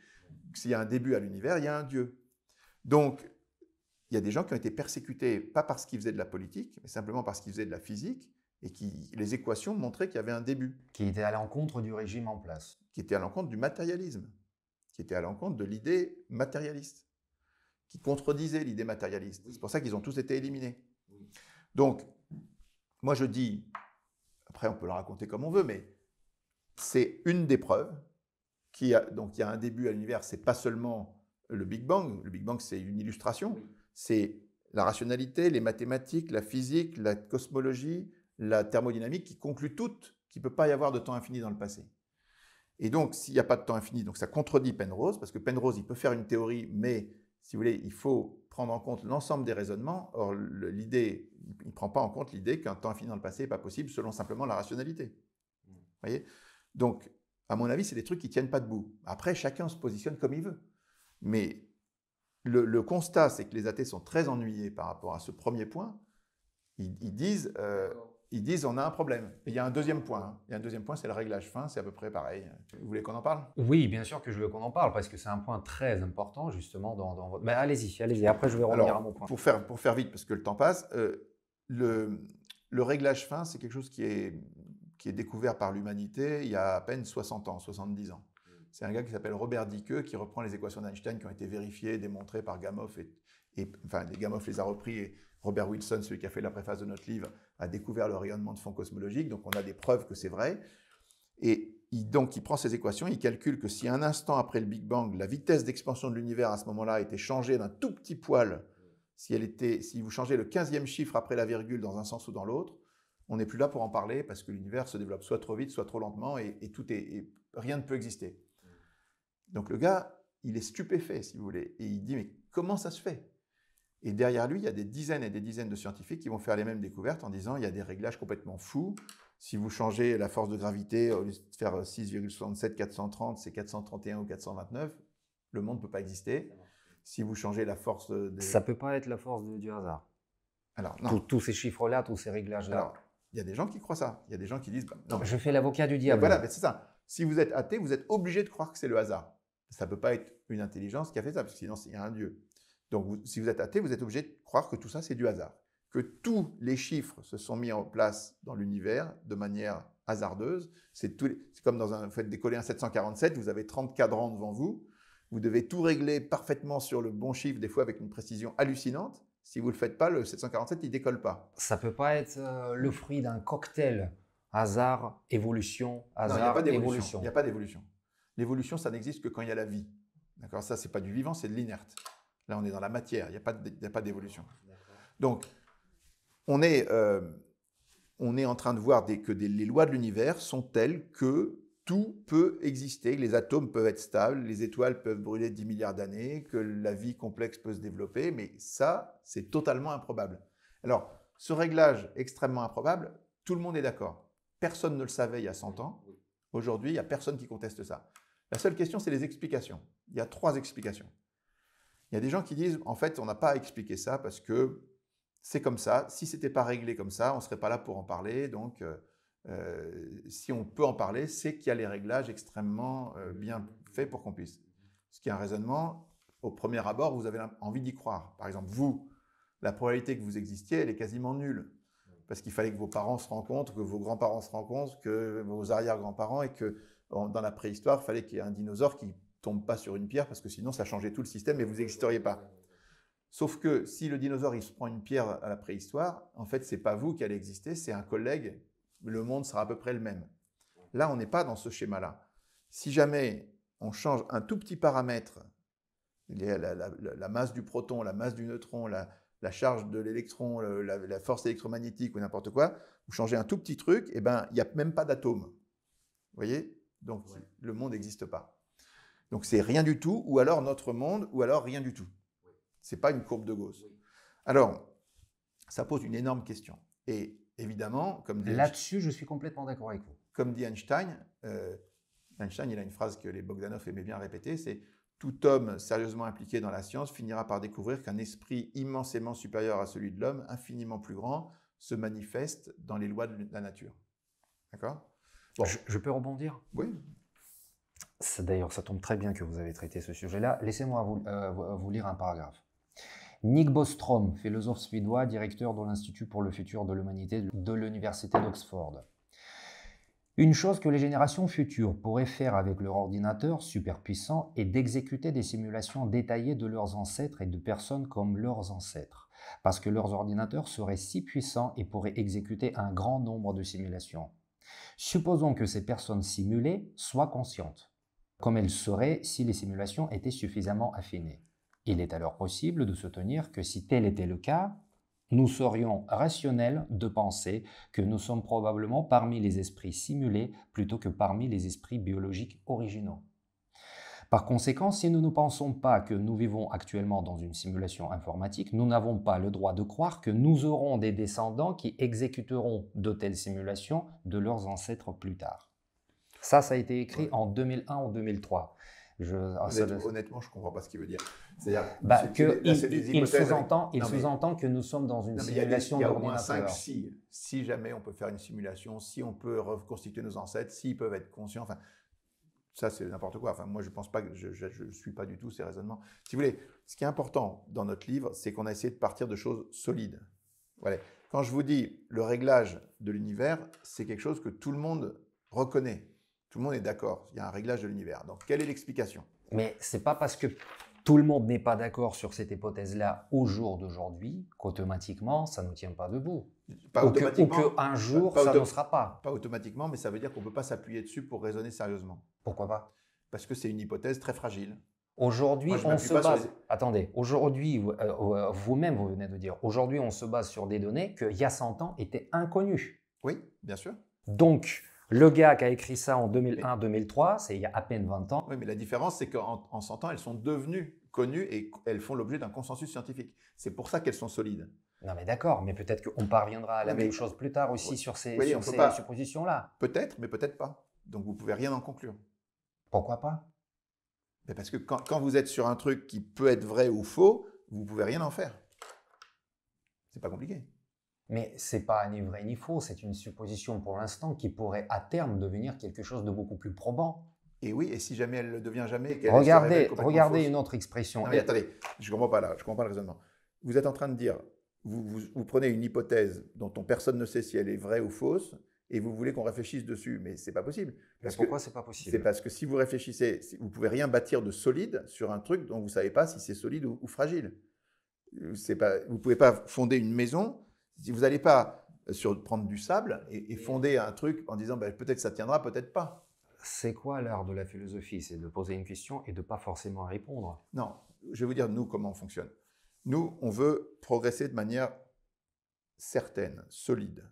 S'il y a un début à l'univers, il y a un Dieu. Donc, il y a des gens qui ont été persécutés, pas parce qu'ils faisaient de la politique, mais simplement parce qu'ils faisaient de la physique, et qui les équations montraient qu'il y avait un début. Qui était à l'encontre du régime en place. Qui était à l'encontre du matérialisme, qui était à l'encontre de l'idée matérialiste, qui contredisait l'idée matérialiste. C'est pour ça qu'ils ont tous été éliminés. Donc, moi je dis, après on peut le raconter comme on veut, mais c'est une des preuves. Qui a, donc il y a un début à l'univers, c'est pas seulement le Big Bang. Le Big Bang, c'est une illustration c'est la rationalité, les mathématiques, la physique, la cosmologie, la thermodynamique qui conclut toutes qu'il ne peut pas y avoir de temps infini dans le passé. Et donc, s'il n'y a pas de temps infini, donc ça contredit Penrose, parce que Penrose, il peut faire une théorie, mais si vous voulez, il faut prendre en compte l'ensemble des raisonnements. Or, l'idée, il ne prend pas en compte l'idée qu'un temps infini dans le passé n'est pas possible selon simplement la rationalité. Mmh. voyez Donc, à mon avis, c'est des trucs qui tiennent pas debout. Après, chacun se positionne comme il veut. Mais le, constat, c'est que les athées sont très ennuyés par rapport à ce premier point. Ils, disent, euh, ils disent on a un problème. il y a un deuxième point. Hein. Il y a un deuxième point, c'est le réglage fin, c'est à peu près pareil. Vous voulez qu'on en parle Oui, bien sûr que je veux qu'on en parle, parce que c'est un point très important, justement, dans, votre... Mais allez-y, allez-y, après je vais revenir à mon point. Pour faire, pour faire vite, parce que le temps passe, euh, le, le réglage fin, c'est quelque chose qui est, qui est découvert par l'humanité il y a à peine 60 ans, 70 ans c'est un gars qui s'appelle Robert Dicke qui reprend les équations d'Einstein qui ont été vérifiées, démontrées par Gamow. Et, et, enfin, Gamow les a repris et Robert Wilson, celui qui a fait la préface de notre livre, a découvert le rayonnement de fond cosmologique. Donc, on a des preuves que c'est vrai. Et donc, il prend ces équations, il calcule que si un instant après le Big Bang, la vitesse d'expansion de l'univers à ce moment-là était changée d'un tout petit poil, si, elle était, si vous changez le 15e chiffre après la virgule dans un sens ou dans l'autre, on n'est plus là pour en parler parce que l'univers se développe soit trop vite, soit trop lentement et, tout est, et rien ne peut exister. Donc le gars, il est stupéfait, si vous voulez, et il dit, mais comment ça se fait Et derrière lui, il y a des dizaines et des dizaines de scientifiques qui vont faire les mêmes découvertes en disant, il y a des réglages complètement fous. Si vous changez la force de gravité, au lieu de faire 6,67, 430, c'est 431 ou 429, le monde ne peut pas exister. Si vous changez la force... de Ça peut pas être la force du hasard. Alors, non. Tous ces chiffres-là, tous ces réglages-là. Il y a des gens qui croient ça. Il y a des gens qui disent. Bah, non, je fais l'avocat du diable. Voilà, mais c'est ça. Si vous êtes athée, vous êtes obligé de croire que c'est le hasard. Ça ne peut pas être une intelligence qui a fait ça, parce que sinon, il y a un Dieu. Donc, si vous êtes athée, vous êtes obligé de croire que tout ça, c'est du hasard. Que tous les chiffres se sont mis en place dans l'univers de manière hasardeuse. C'est comme dans un, fait faites décoller un 747, vous avez 30 cadrans devant vous. Vous devez tout régler parfaitement sur le bon chiffre, des fois avec une précision hallucinante. Si vous ne le faites pas, le 747, il décolle pas. Ça peut pas être euh, le fruit d'un cocktail. Hasard, évolution, hasard, il y a pas évolution. Il n'y a pas d'évolution. L'évolution, ça n'existe que quand il y a la vie. D'accord Ça, c'est pas du vivant, c'est de l'inerte. Là, on est dans la matière, il n'y a pas d'évolution. Donc, on est, euh, on est en train de voir que les lois de l'univers sont telles que tout peut exister, que les atomes peuvent être stables, les étoiles peuvent brûler 10 milliards d'années, que la vie complexe peut se développer, mais ça, c'est totalement improbable. Alors, ce réglage extrêmement improbable, tout le monde est d'accord. Personne ne le savait il y a 100 ans. Aujourd'hui, il n'y a personne qui conteste ça. La seule question, c'est les explications. Il y a trois explications. Il y a des gens qui disent, en fait, on n'a pas expliqué ça parce que c'est comme ça. Si c'était pas réglé comme ça, on serait pas là pour en parler. Donc, euh, euh, si on peut en parler, c'est qu'il y a les réglages extrêmement euh, bien faits pour qu'on puisse. Ce qui est un raisonnement, au premier abord, vous avez envie d'y croire. Par exemple, vous, la probabilité que vous existiez, elle est quasiment nulle. Parce qu'il fallait que vos parents se rencontrent, que vos grands-parents se rencontrent, que vos arrière-grands-parents, et que dans la préhistoire, il fallait qu'il y ait un dinosaure qui tombe pas sur une pierre parce que sinon ça changeait tout le système et vous n'existeriez pas. Sauf que si le dinosaure il se prend une pierre à la préhistoire, en fait c'est pas vous qui allez exister, c'est un collègue. Le monde sera à peu près le même. Là on n'est pas dans ce schéma-là. Si jamais on change un tout petit paramètre, la, la, la, masse du proton, la masse du neutron, la, charge de l'électron, la, force électromagnétique ou n'importe quoi, vous changez un tout petit truc, et eh ben il n'y a même pas d'atome. Vous voyez donc le monde n'existe pas. Donc c'est rien du tout, ou alors notre monde, ou alors rien du tout. Ce n'est pas une courbe de Gauss. Alors, ça pose une énorme question. Et évidemment, comme dit là-dessus, je suis complètement d'accord avec vous. Comme dit Einstein, euh, Einstein, il a une phrase que les Bogdanov aimaient bien répéter, c'est tout homme sérieusement impliqué dans la science finira par découvrir qu'un esprit immensément supérieur à celui de l'homme, infiniment plus grand, se manifeste dans les lois de la nature. D'accord je, peux rebondir Oui. D'ailleurs, ça tombe très bien que vous avez traité ce sujet-là. Laissez-moi vous, euh, euh, vous lire un paragraphe. Nick Bostrom, philosophe suédois, directeur de l'Institut pour le futur de l'humanité de l'Université d'Oxford. Une chose que les générations futures pourraient faire avec leur ordinateur superpuissant est d'exécuter des simulations détaillées de leurs ancêtres et de personnes comme leurs ancêtres, parce que leurs ordinateurs seraient si puissants et pourraient exécuter un grand nombre de simulations. Supposons que ces personnes simulées soient conscientes, comme elles seraient si les simulations étaient suffisamment affinées. Il est alors possible de soutenir que si tel était le cas, nous serions rationnels de penser que nous sommes probablement parmi les esprits simulés plutôt que parmi les esprits biologiques originaux. Par conséquent, si nous ne pensons pas que nous vivons actuellement dans une simulation informatique, nous n'avons pas le droit de croire que nous aurons des descendants qui exécuteront de telles simulations de leurs ancêtres plus tard. Ça, ça a été écrit en 2001 ou 2003. Je, ah, honnêtement, je ne comprends pas ce qu'il veut dire. cest sous-entend que nous sommes dans une simulation Il 5 si. Si jamais on peut faire une simulation, si on peut reconstituer nos ancêtres, s'ils peuvent être conscients ça, c'est n'importe quoi. Enfin, moi, je pense pas que je, suis pas du tout ces raisonnements. Si vous voulez, ce qui est important dans notre livre, c'est qu'on a essayé de partir de choses solides. Voilà. Quand je vous dis le réglage de l'univers, c'est quelque chose que tout le monde reconnaît. Tout le monde est d'accord. Il y a un réglage de l'univers. Donc, quelle est l'explication Mais c'est pas parce que tout le monde n'est pas d'accord sur cette hypothèse-là au jour d'aujourd'hui, qu'automatiquement, ça ne tient pas debout. Pas ou qu'un jour, ça ne sera pas. Pas automatiquement, mais ça veut dire qu'on ne peut pas s'appuyer dessus pour raisonner sérieusement. Pourquoi pas Parce que c'est une hypothèse très fragile. Aujourd'hui, on se base. Attendez, aujourd'hui, euh, euh, vous-même, vous venez de dire, aujourd'hui, on se base sur des données qu'il y a 100 ans étaient inconnues. Oui, bien sûr. Donc, le gars qui a écrit ça en 2001-2003, c'est il y a à peine 20 ans. Oui, mais la différence, c'est qu'en 100 ans, elles sont devenues connues et elles font l'objet d'un consensus scientifique. C'est pour ça qu'elles sont solides. Non, mais d'accord, mais peut-être qu'on parviendra à la même chose plus tard aussi sur ces, suppositions-là. Peut-être, mais peut-être pas. Donc vous pouvez rien en conclure. Pourquoi pas Parce que quand, quand, vous êtes sur un truc qui peut être vrai ou faux, vous pouvez rien en faire. C'est pas compliqué. Mais c'est pas ni vrai ni faux, c'est une supposition pour l'instant qui pourrait à terme devenir quelque chose de beaucoup plus probant. Et oui, et si jamais elle ne devient jamais, regardez, regardez une autre expression. attendez, je comprends pas là, je comprends pas le raisonnement. Vous êtes en train de dire, vous, prenez une hypothèse dont on, personne ne sait si elle est vraie ou fausse, et vous voulez qu'on réfléchisse dessus, mais c'est pas possible. Parce mais pourquoi c'est pas possible C'est parce que si vous réfléchissez, vous pouvez rien bâtir de solide sur un truc dont vous savez pas si c'est solide ou, fragile. Euh, pas, vous pouvez pas fonder une maison si vous n'allez pas euh, sur, prendre du sable et, fonder un truc en disant ben, peut-être ça tiendra, peut-être pas. C'est quoi l'art de la philosophie C'est de poser une question et de ne pas forcément répondre. Non, je vais vous dire, nous, comment on fonctionne. Nous, on veut progresser de manière certaine, solide.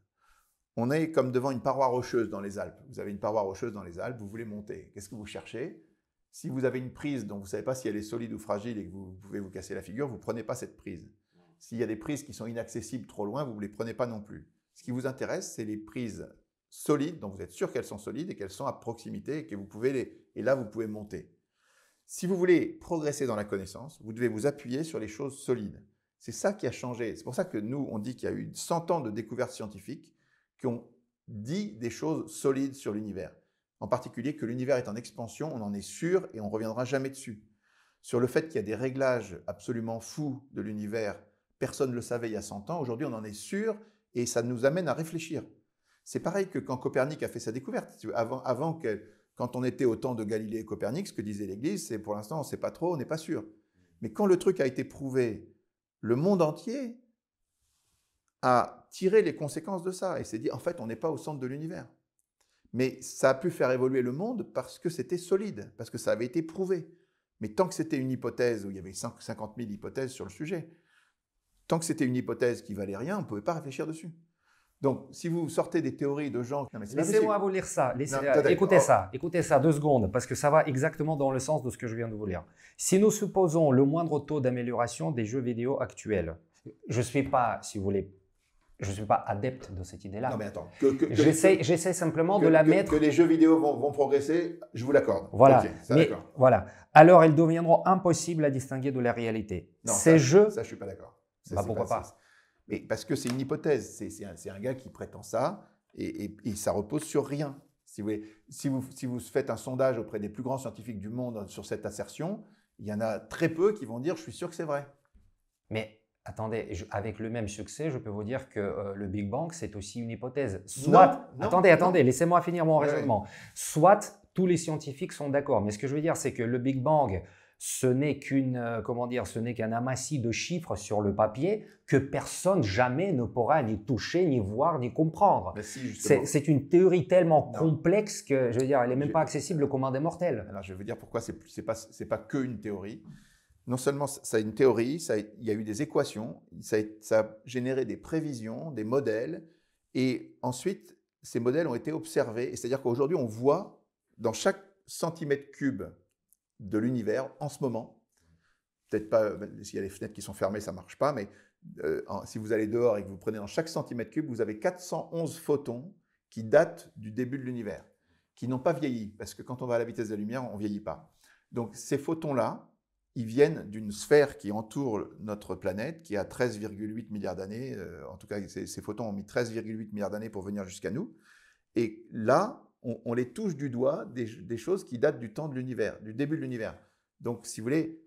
On est comme devant une paroi rocheuse dans les Alpes. Vous avez une paroi rocheuse dans les Alpes, vous voulez monter. Qu'est-ce que vous cherchez Si vous avez une prise dont vous ne savez pas si elle est solide ou fragile et que vous pouvez vous casser la figure, vous ne prenez pas cette prise. S'il y a des prises qui sont inaccessibles trop loin, vous ne les prenez pas non plus. Ce qui vous intéresse, c'est les prises solides, dont vous êtes sûr qu'elles sont solides et qu'elles sont à proximité et que vous pouvez les... Et là, vous pouvez monter. Si vous voulez progresser dans la connaissance, vous devez vous appuyer sur les choses solides. C'est ça qui a changé. C'est pour ça que nous, on dit qu'il y a eu 100 ans de découvertes scientifiques qui ont dit des choses solides sur l'univers. En particulier que l'univers est en expansion, on en est sûr et on ne reviendra jamais dessus. Sur le fait qu'il y a des réglages absolument fous de l'univers Personne ne le savait il y a 100 ans. Aujourd'hui, on en est sûr et ça nous amène à réfléchir. C'est pareil que quand Copernic a fait sa découverte. Avant, que, quand on était au temps de Galilée et Copernic, ce que disait l'Église, c'est pour l'instant, on ne sait pas trop, on n'est pas sûr. Mais quand le truc a été prouvé, le monde entier a tiré les conséquences de ça et s'est dit, en fait, on n'est pas au centre de l'univers. Mais ça a pu faire évoluer le monde parce que c'était solide, parce que ça avait été prouvé. Mais tant que c'était une hypothèse où il y avait 50 000 hypothèses sur le sujet, Tant que c'était une hypothèse qui valait rien, on ne pouvait pas réfléchir dessus. Donc, si vous sortez des théories de gens... Laissez-moi vous lire ça. écoutez ça. Écoutez ça deux secondes, parce que ça va exactement dans le sens de ce que je viens de vous lire. Si nous supposons le moindre taux d'amélioration des jeux vidéo actuels, je ne suis pas, si vous voulez, je ne suis pas adepte de cette idée-là. Non, mais attends. J'essaie simplement de la mettre. Que les jeux vidéo vont, progresser, je vous l'accorde. Voilà. voilà. Alors, ils deviendront impossibles à distinguer de la réalité. Ces jeux. Ça, je suis pas d'accord. Bah, pourquoi pas, Mais parce que c'est une hypothèse. C'est un, gars qui prétend ça et, ça repose sur rien. Si vous, faites un sondage auprès des plus grands scientifiques du monde sur cette assertion, il y en a très peu qui vont dire je suis sûr que c'est vrai. Mais attendez, avec le même succès, je peux vous dire que euh, le Big Bang, c'est aussi une hypothèse. Soit, attendez, attendez, laissez-moi finir mon raisonnement. Soit tous les scientifiques sont d'accord, mais ce que je veux dire, c'est que le Big Bang, ce n'est qu'une, euh, comment dire, ce n'est qu'un amassis de chiffres sur le papier que personne jamais ne pourra ni toucher, ni voir, ni comprendre. Bah c'est une théorie tellement complexe que, je veux elle n'est même pas accessible au commun des mortels. Alors, je veux dire pourquoi c'est n'est pas, pas que une théorie. Non seulement c'est une théorie, il y a eu des équations, ça a généré des prévisions, des modèles, et ensuite, ces modèles ont été observés. C'est-à-dire qu'aujourd'hui, on voit dans chaque centimètre cube de l'univers en ce moment. Peut-être pas, euh, s'il y a les fenêtres qui sont fermées, ça ne marche pas, mais euh, si vous allez dehors et que vous prenez dans chaque centimètre cube, vous avez 411 photons qui datent du début de l'univers, qui n'ont pas vieilli, parce que quand on va à la vitesse de la lumière, on ne vieillit pas. Donc ces photons-là, ils viennent d'une sphère qui entoure notre planète, qui a 13,8 milliards d'années, euh, en tout cas ces, ces photons ont mis 13,8 milliards d'années pour venir jusqu'à nous. Et là, on, les touche du doigt des, choses qui datent du temps de l'univers, du début de l'univers. Donc, si vous voulez,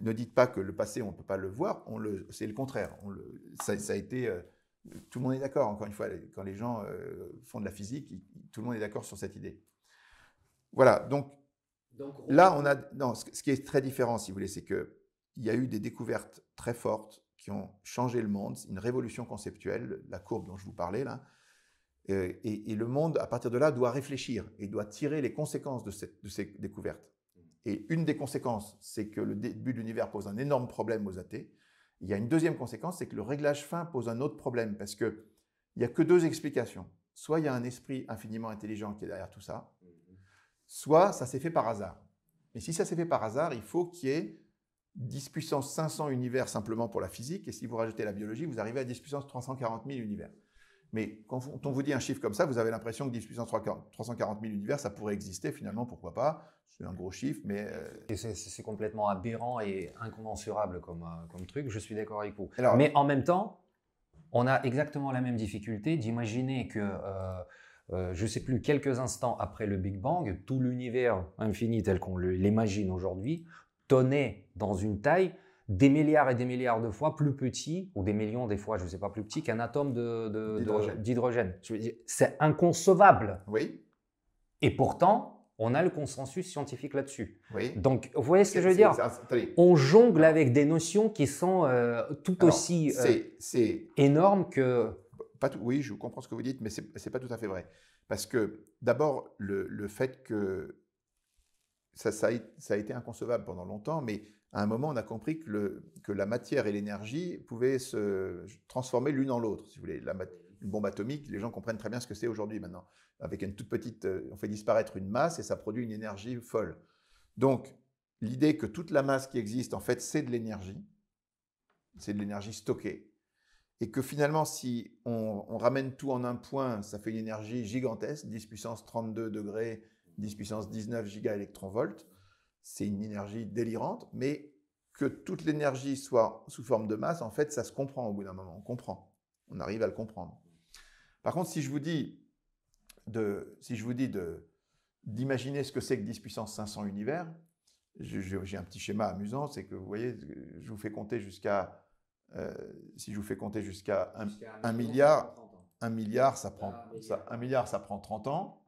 ne dites pas que le passé, on ne peut pas le voir, le, c'est le contraire. ça, a été. Euh, tout le monde est d'accord, encore une fois, quand les gens euh, font de la physique, tout le monde est d'accord sur cette idée. Voilà, donc, là, on a. Non, ce, qui est très différent, si vous voulez, c'est qu'il y a eu des découvertes très fortes qui ont changé le monde, une révolution conceptuelle, la courbe dont je vous parlais là, euh, et, le monde, à partir de là, doit réfléchir et doit tirer les conséquences de, ces découvertes. Et une des conséquences, c'est que le début de l'univers pose un énorme problème aux athées. Il y a une deuxième conséquence, c'est que le réglage fin pose un autre problème, parce que n'y a que deux explications. Soit il y a un esprit infiniment intelligent qui est derrière tout ça, soit ça s'est fait par hasard. Mais si ça s'est fait par hasard, il faut qu'il y ait 10 puissance 500 univers simplement pour la physique, et si vous rajoutez la biologie, vous arrivez à 10 puissance 340 000 univers. Mais quand on vous dit un chiffre comme ça, vous avez l'impression que 10 puissance 340 000 univers, ça pourrait exister finalement, pourquoi pas C'est un gros chiffre, mais... Euh, c'est complètement aberrant et incommensurable euh, comme, truc, je suis d'accord avec vous. mais en même temps, on a exactement la même difficulté d'imaginer que... Euh, je ne sais plus, quelques instants après le Big Bang, tout l'univers infini tel qu'on l'imagine aujourd'hui tenait dans une taille des milliards et des milliards de fois plus petit, ou des millions des fois, je ne sais pas, plus petit qu'un atome d'hydrogène. c'est inconcevable. Oui. Et pourtant, on a le consensus scientifique là-dessus. Oui. Donc, vous voyez ce que je veux dire On jongle avec des notions qui sont euh, tout aussi euh, c'est énormes que... Pas tout, oui, je comprends ce que vous dites, mais ce n'est pas tout à fait vrai. Parce que, d'abord, le, fait que ça, ça a été inconcevable pendant longtemps, mais à un moment, on a compris que, que la matière et l'énergie pouvaient se transformer l'une en l'autre. Si vous voulez, la une bombe atomique, les gens comprennent très bien ce que c'est aujourd'hui maintenant. Avec une toute petite, euh, on fait disparaître une masse et ça produit une énergie folle. Donc, l'idée que toute la masse qui existe, en fait, c'est de l'énergie, c'est de l'énergie stockée, et que finalement, si on, ramène tout en un point, ça fait une énergie gigantesque, 10 puissance 32 degrés, 10 puissance 19 giga électronvolts c'est une énergie délirante, mais que toute l'énergie soit sous forme de masse, en fait, ça se comprend au bout d'un moment. On comprend. On arrive à le comprendre. Par contre, si je vous dis de, si je vous dis de, d'imaginer ce que c'est que 10 puissance 500 univers, j'ai un petit schéma amusant, c'est que vous voyez, je vous fais compter jusqu'à, euh, si je vous fais compter jusqu'à un, milliard, un milliard, ça prend, Ça, un milliard, ça prend 30 ans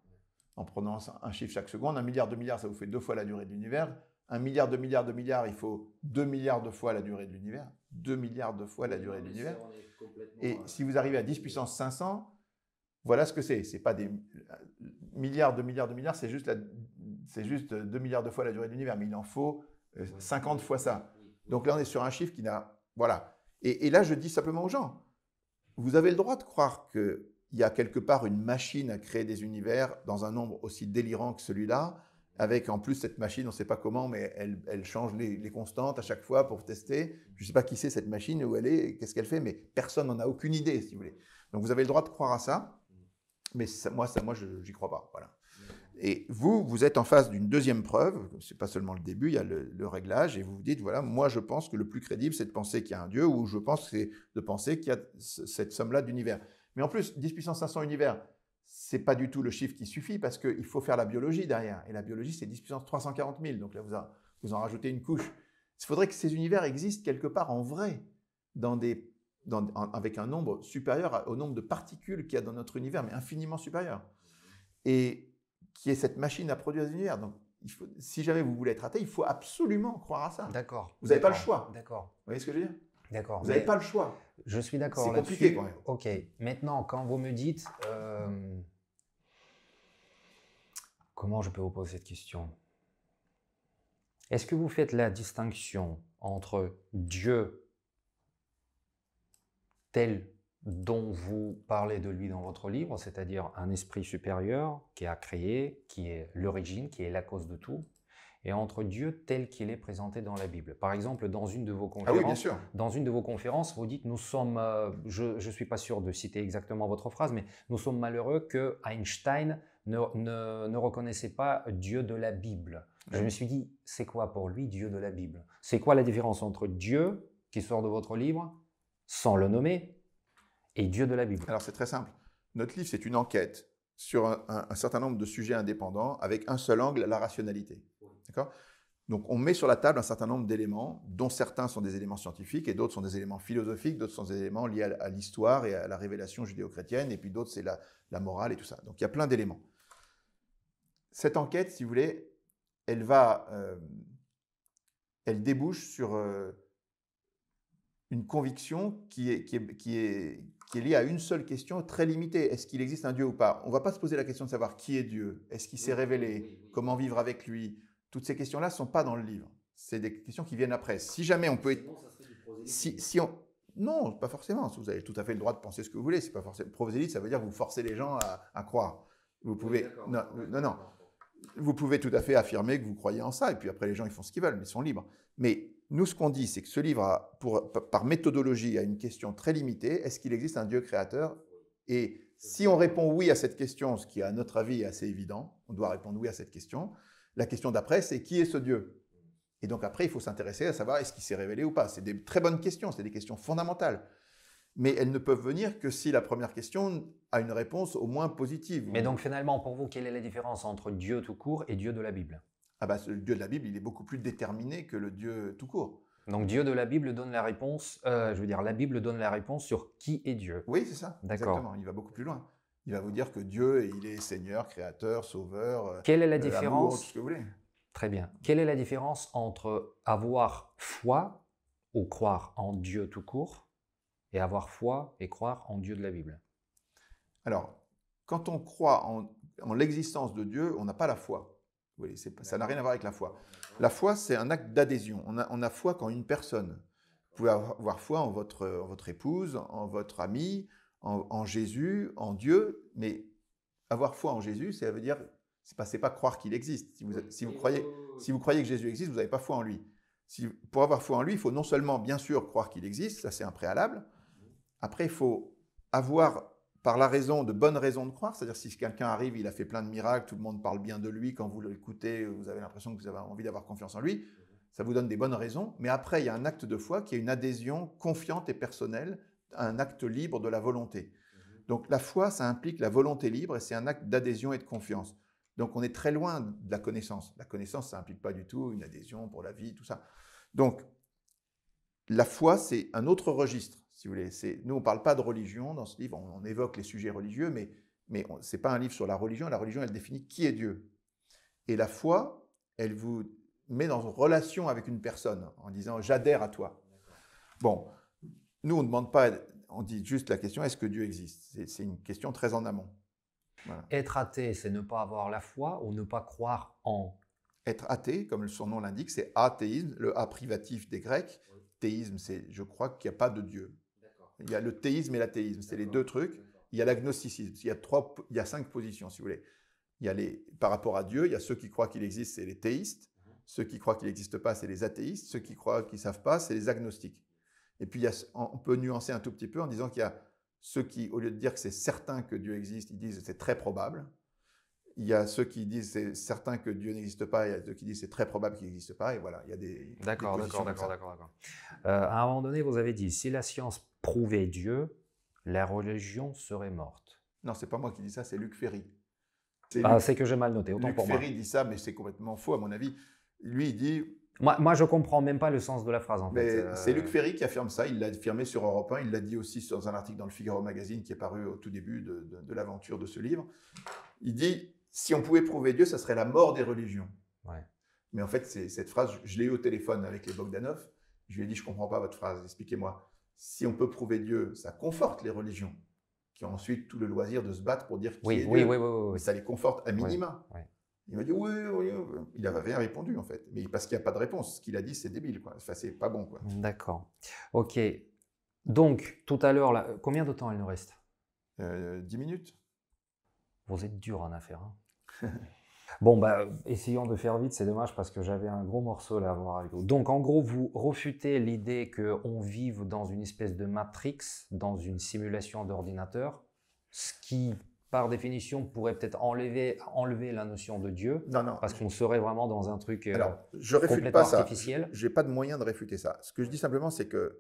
en prenant un chiffre chaque seconde. Un milliard de milliards, ça vous fait deux fois la durée de l'univers. Un milliard de milliards de milliards, il faut deux milliards de fois la durée de l'univers. Deux milliards de fois la durée de l'univers. Et euh, si vous arrivez à 10 puissance 500, voilà ce que c'est. C'est pas des milliards de milliards de milliards, c'est juste, deux milliards de fois la durée de l'univers, mais il en faut 50 euh, fois ça. Donc là, on est sur un chiffre qui n'a. Voilà. et là, je dis simplement aux gens, vous avez le droit de croire que il y a quelque part une machine à créer des univers dans un nombre aussi délirant que celui-là, avec en plus cette machine, on ne sait pas comment, mais elle, change les, constantes à chaque fois pour tester. Je ne sais pas qui c'est cette machine, où elle est, qu'est-ce qu'elle fait, mais personne n'en a aucune idée, si vous voulez. Donc vous avez le droit de croire à ça, mais moi, ça, moi, je n'y crois pas. Voilà. Et vous, vous êtes en face d'une deuxième preuve, ce n'est pas seulement le début, il y a le, réglage, et vous vous dites, voilà, moi je pense que le plus crédible, c'est de penser qu'il y a un Dieu, ou je pense que c'est de penser qu'il y a cette somme-là d'univers. Mais en plus, 10 puissance 500 univers, c'est pas du tout le chiffre qui suffit parce qu'il faut faire la biologie derrière. Et la biologie, c'est 10 puissance 340 000. Donc là, vous, vous en rajoutez une couche. Il faudrait que ces univers existent quelque part en vrai, dans des, avec un nombre supérieur au nombre de particules qu'il y a dans notre univers, mais infiniment supérieur. Et qui est cette machine à produire des univers. Donc, il faut, si jamais vous voulez être athée, il faut absolument croire à ça. D'accord. Vous n'avez pas le choix. D'accord. Vous voyez ce que je veux dire D'accord. Vous n'avez pas le choix. Je suis d'accord. C'est compliqué Ok. Maintenant, quand vous me dites. Euh, comment je peux vous poser cette question Est-ce que vous faites la distinction entre Dieu tel dont vous parlez de lui dans votre livre, c'est-à-dire un esprit supérieur qui a créé, qui est l'origine, qui est la cause de tout, et entre Dieu tel qu'il est présenté dans la Bible. Par exemple, dans une de vos ah conférences, dans une de vos conférences, vous dites nous sommes, euh, je ne suis pas sûr de citer exactement votre phrase, mais nous sommes malheureux que Einstein ne, ne, ne reconnaissait pas Dieu de la Bible. Je me suis dit c'est quoi pour lui Dieu de la Bible C'est quoi la différence entre Dieu qui sort de votre livre sans le nommer et Dieu de la Bible Alors c'est très simple. Notre livre c'est une enquête sur un certain nombre de sujets indépendants avec un seul angle, la rationalité. Donc on met sur la table un certain nombre d'éléments, dont certains sont des éléments scientifiques et d'autres sont des éléments philosophiques, d'autres sont des éléments liés à, l'histoire et à la révélation judéo-chrétienne, et puis d'autres c'est la, morale et tout ça. Donc il y a plein d'éléments. Cette enquête, si vous voulez, elle va, euh, elle débouche sur euh, une conviction qui qui, est, qui est liée à une seule question très limitée. Est-ce qu'il existe un Dieu ou pas On ne va pas se poser la question de savoir qui est Dieu, est-ce qu'il s'est révélé, comment vivre avec lui, toutes ces questions-là ne sont pas dans le livre. C'est des questions qui viennent après. Si jamais on peut... Si, si on... Non, pas forcément. Vous avez tout à fait le droit de penser ce que vous voulez. C'est pas forcément... ça veut dire que vous forcez les gens à, croire. Vous pouvez... non, non, non. Vous pouvez tout à fait affirmer que vous croyez en ça, et puis après les gens ils font ce qu'ils veulent, mais ils sont libres. Mais nous, ce qu'on dit, c'est que ce livre, par méthodologie, a une question très limitée. Est-ce qu'il existe un Dieu créateur Et si on répond oui à cette question, ce qui, à notre avis, est assez évident, on doit répondre oui à cette question, la question d'après, c'est qui est ce Dieu Et donc après, il faut s'intéresser à savoir est-ce qu'il s'est révélé ou pas. C'est des très bonnes questions, c'est des questions fondamentales. Mais elles ne peuvent venir que si la première question a une réponse au moins positive. Mais donc finalement, pour vous, quelle est la différence entre Dieu tout court et Dieu de la Bible Ah bah, le Dieu de la Bible, il est beaucoup plus déterminé que le Dieu tout court. Donc Dieu de la Bible donne la réponse, euh, je veux dire, la Bible donne la réponse sur qui est Dieu. Oui, c'est ça. D'accord. Exactement, il va beaucoup plus loin il va vous dire que Dieu, il est Seigneur, Créateur, Sauveur. Euh, Quelle est la euh, différence que vous voulez. Très bien. Quelle est la différence entre avoir foi ou croire en Dieu tout court et avoir foi et croire en Dieu de la Bible Alors, quand on croit en, l'existence de Dieu, on n'a pas la foi. ça n'a rien à voir avec la foi. La foi, c'est un acte d'adhésion. On a, foi quand une personne. Vous pouvez avoir foi en votre, en votre épouse, en votre ami, en, Jésus, en Dieu, mais avoir foi en Jésus, ça veut dire, c'est pas, pas croire qu'il existe. Si vous, croyez, que Jésus existe, vous n'avez pas foi en lui. pour avoir foi en lui, il faut non seulement, bien sûr, croire qu'il existe, ça c'est un préalable, après il faut avoir par la raison, de bonnes raisons de croire, c'est-à-dire si quelqu'un arrive, il a fait plein de miracles, tout le monde parle bien de lui, quand vous l'écoutez, vous avez l'impression que vous avez envie d'avoir confiance en lui, ça vous donne des bonnes raisons, mais après il y a un acte de foi qui est une adhésion confiante et personnelle un acte libre de la volonté. Mhm. Donc la foi, ça implique la volonté libre et c'est un acte d'adhésion et de confiance. Donc on est très loin de la connaissance. La connaissance, ça n'implique pas du tout une adhésion pour la vie, tout ça. Donc la foi, c'est un autre registre, si vous voulez. Nous, on ne parle pas de religion dans ce livre, on, évoque les sujets religieux, mais, mais ce n'est pas un livre sur la religion. La religion, elle définit qui est Dieu. Et la foi, elle vous met dans une relation avec une personne en disant j'adhère à toi. Bon, nous, on ne demande pas, on dit juste la question est-ce que Dieu existe C'est une question très en amont. Être athée, c'est ne pas avoir la foi ou ne pas croire en Être athée, comme son nom l'indique, c'est athéisme, le A privatif des Grecs. Théisme, c'est je crois qu'il n'y a pas de Dieu. Il y a le théisme et l'athéisme, c'est les deux trucs. Il y a l'agnosticisme, il y a, il y cinq positions, si vous voulez. Il y a les, par rapport à Dieu, il y a ceux qui croient qu'il existe, c'est les théistes. Mhm. Ceux qui croient qu'il n'existe pas, c'est les athéistes. Ceux qui croient qu'ils ne savent pas, c'est les agnostiques. Et puis, on peut nuancer un tout petit peu en disant qu'il y a ceux qui, au lieu de dire que c'est certain que Dieu existe, ils disent c'est très probable. Il y a ceux qui disent c'est certain que Dieu n'existe pas, il y a ceux qui disent c'est très probable qu'il n'existe pas, et voilà, il y a des. D'accord, d'accord, d'accord, d'accord. Euh, à un moment donné, vous avez dit si la science prouvait Dieu, la religion serait morte. Non, c'est pas moi qui dis ça, c'est Luc Ferry. C'est ah, que j'ai mal noté, autant pour moi. Luc Ferry dit ça, mais c'est complètement faux, à mon avis. Lui, il dit moi, moi, je comprends même pas le sens de la phrase, en fait. Euh, c'est Luc Ferry qui affirme ça. Il l'a affirmé sur Europe 1. Il l'a dit aussi dans un article dans le Figaro Magazine qui est paru au tout début de, l'aventure de ce livre. Il dit si on pouvait prouver Dieu, ça serait la mort des religions. Mais en fait, cette phrase, je l'ai eu au téléphone avec les Bogdanov. Je lui ai dit je comprends pas votre phrase. Expliquez-moi. Si on peut prouver Dieu, ça conforte les religions qui ont ensuite tout le loisir de se battre pour dire qui est Dieu. Oui, oui, oui, Ça les conforte à minima. Il m'a dit oui, il avait rien répondu en fait, mais parce qu'il n'y a pas de réponse. Ce qu'il a dit, c'est débile, quoi. c'est pas bon, quoi. D'accord. Ok. Donc, tout à l'heure, combien de temps il nous reste euh, 10 minutes. Vous êtes dur en affaire. Hein. bon, bah, essayons de faire vite, c'est dommage parce que j'avais un gros morceau à voir avec vous. Donc, en gros, vous refutez l'idée qu'on vive dans une espèce de matrix, dans une simulation d'ordinateur, ce qui par définition, pourrait peut-être enlever, enlever la notion de Dieu. Non, Parce qu'on serait vraiment dans un truc euh, Alors, je réfute pas artificiel. Je n'ai pas de moyen de réfuter ça. Ce que je dis simplement, c'est que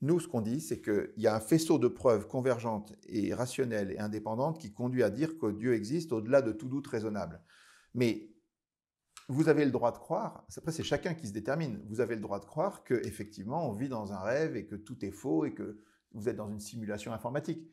nous, ce qu'on dit, c'est qu'il y a un faisceau de preuves convergentes et rationnelles et indépendantes qui conduit à dire que Dieu existe au-delà de tout doute raisonnable. Mais vous avez le droit de croire, après c'est chacun qui se détermine, vous avez le droit de croire que effectivement on vit dans un rêve et que tout est faux et que vous êtes dans une simulation informatique.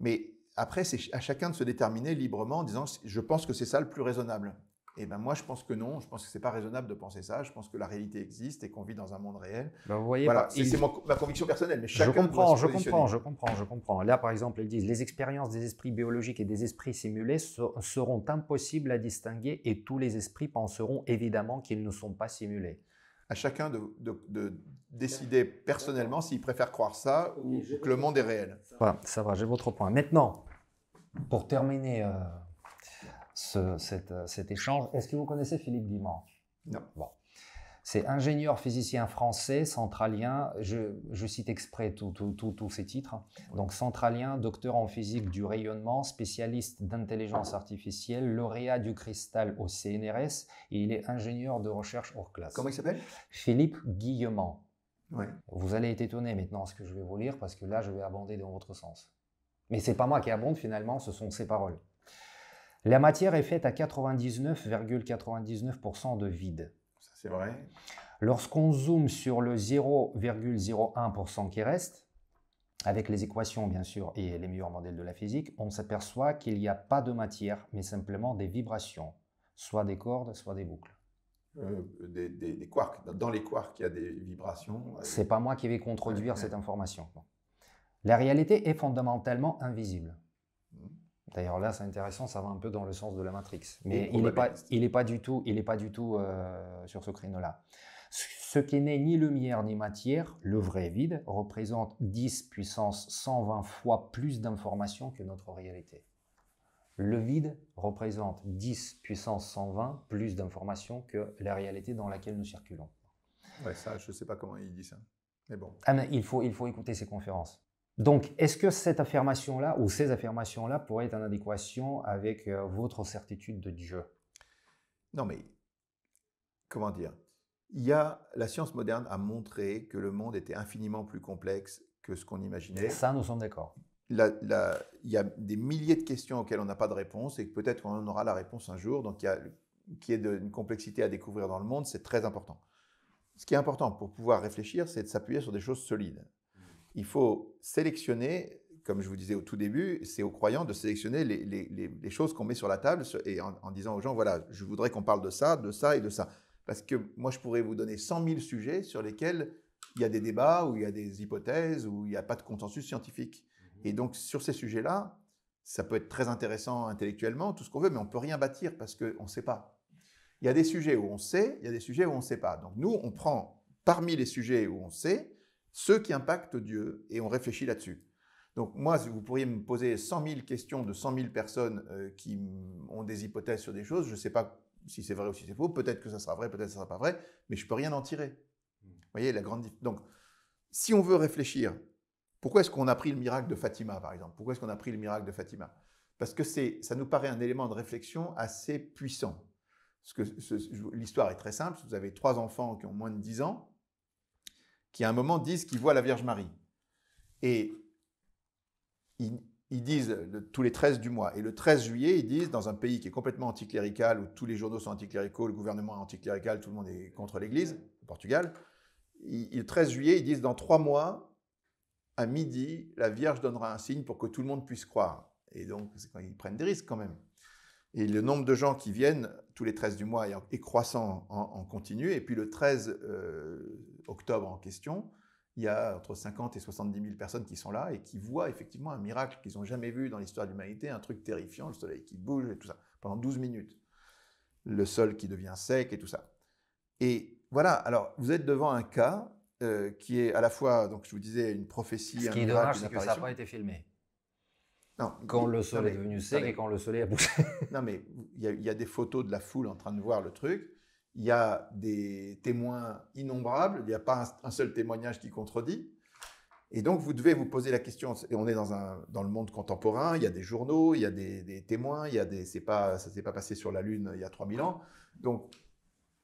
Mais après, c'est à chacun de se déterminer librement en disant je pense que c'est ça le plus raisonnable. Et eh ben moi, je pense que non. Je pense que c'est pas raisonnable de penser ça. Je pense que la réalité existe et qu'on vit dans un monde réel. Ben, vous voyez, voilà. C'est ma conviction personnelle, mais Je comprends, je comprends, je comprends, je comprends. Là, par exemple, ils disent les expériences des esprits biologiques et des esprits simulés seront impossibles à distinguer et tous les esprits penseront évidemment qu'ils ne sont pas simulés. À chacun de, de décider personnellement s'il préfère croire ça ou, que le monde est réel. Voilà, ça va, j'ai votre point. Maintenant, pour terminer euh, euh, cet, échange, est-ce que vous connaissez Philippe Guimard Non. C'est ingénieur physicien français, centralien, je, cite exprès tous ses titres, hein. donc centralien, docteur en physique du rayonnement, spécialiste d'intelligence artificielle, lauréat du cristal au CNRS, et il est ingénieur de recherche hors classe. Comment il s'appelle Philippe Guillemant. Vous allez être étonné maintenant ce que je vais vous lire, parce que là, je vais abonder dans votre sens. Mais c'est pas moi qui abonde finalement, ce sont ses paroles. La matière est faite à 99,99% de vide. C'est vrai. Lorsqu'on zoome sur le 0,01% qui reste, avec les équations bien sûr et les meilleurs modèles de la physique, on s'aperçoit qu'il n'y a pas de matière, mais simplement des vibrations, soit des cordes, soit des boucles. Euh, des, quarks. Dans les quarks, il y a des vibrations. C'est pas moi qui vais contredire cette information. La réalité est fondamentalement invisible. D'ailleurs, là, c'est intéressant, ça va un peu dans le sens de la Matrix. Mais il n'est pas, pas du tout, il est pas du tout euh, sur ce créneau-là. Ce qui n'est ni lumière ni matière, le vrai vide, représente 10 puissance 120 fois plus d'informations que notre réalité. Le vide représente 10 puissance 120 plus d'informations que la réalité dans laquelle nous circulons. ça, je ne sais pas comment il dit ça. Mais bon. Ah, mais il, faut, il faut écouter ses conférences. Donc, est-ce que cette affirmation-là ou ces affirmations-là pourraient être en adéquation avec euh, votre certitude de Dieu Non, mais comment dire Il y la science moderne a montré que le monde était infiniment plus complexe que ce qu'on imaginait. Ça, nous sommes d'accord. Il y a des milliers de questions auxquelles on n'a pas de réponse et peut-être qu'on en aura la réponse un jour. Donc, il y a qui est une complexité à découvrir dans le monde, c'est très important. Ce qui est important pour pouvoir réfléchir, c'est de s'appuyer sur des choses solides il faut sélectionner, comme je vous disais au tout début, c'est aux croyants de sélectionner les, choses qu'on met sur la table et en, en disant aux gens, voilà, je voudrais qu'on parle de ça, de ça et de ça. Parce que moi, je pourrais vous donner 100 000 sujets sur lesquels il y a des débats, où il y a des hypothèses, où il n'y a pas de consensus scientifique. Mmh. Et donc, sur ces sujets-là, ça peut être très intéressant intellectuellement, tout ce qu'on veut, mais on ne peut rien bâtir parce qu'on ne sait pas. Il y a des sujets où on sait, il y a des sujets où on ne sait pas. Donc, nous, on prend parmi les sujets où on sait, ceux qui impactent Dieu, et on réfléchit là-dessus. Donc moi, vous pourriez me poser 100 000 questions de 100 000 personnes euh, qui ont des hypothèses sur des choses, je ne sais pas si c'est vrai ou si c'est faux, peut-être que ça sera vrai, peut-être que ça sera pas vrai, mais je peux rien en tirer. Hmm. Vous voyez, la grande... Donc, si on veut réfléchir, pourquoi est-ce qu'on a pris le miracle de Fatima, par exemple Pourquoi est-ce qu'on a pris le miracle de Fatima Parce que c'est, ça nous paraît un élément de réflexion assez puissant. l'histoire est très simple, vous avez trois enfants qui ont moins de 10 ans, qui à un moment disent qu'ils voient la Vierge Marie. Et ils, disent tous les 13 du mois. Et le 13 juillet, ils disent, dans un pays qui est complètement anticlérical, où tous les journaux sont anticléricaux, le gouvernement est anticlérical, tout le monde est contre l'Église, au Portugal, le 13 juillet, ils disent, dans trois mois, à midi, la Vierge donnera un signe pour que tout le monde puisse croire. Et donc, ils prennent des risques quand même. Et le nombre de gens qui viennent tous les 13 du mois est, croissant en, continu. Et puis le 13 euh, octobre en question, il y a entre 50 et 70 000 personnes qui sont là et qui voient effectivement un miracle qu'ils n'ont jamais vu dans l'histoire de l'humanité, un truc terrifiant, le soleil qui bouge et tout ça, pendant 12 minutes. Le sol qui devient sec et tout ça. Et voilà, alors vous êtes devant un cas euh, qui est à la fois, donc je vous disais, une prophétie. Ce qui est dommage, c'est que ça n'a pas été filmé quand le soleil est devenu sec et quand le soleil a poussé. non, mais il y, a des photos de la foule en train de voir le truc. Il y a des témoins innombrables. Il n'y a pas un, seul témoignage qui contredit. Et donc, vous devez vous poser la question. Et on est dans, dans le monde contemporain. Il y a des journaux, il y a des, témoins. Il y a des, c'est pas, ça ne s'est pas passé sur la Lune il y a 3000 ans. Donc,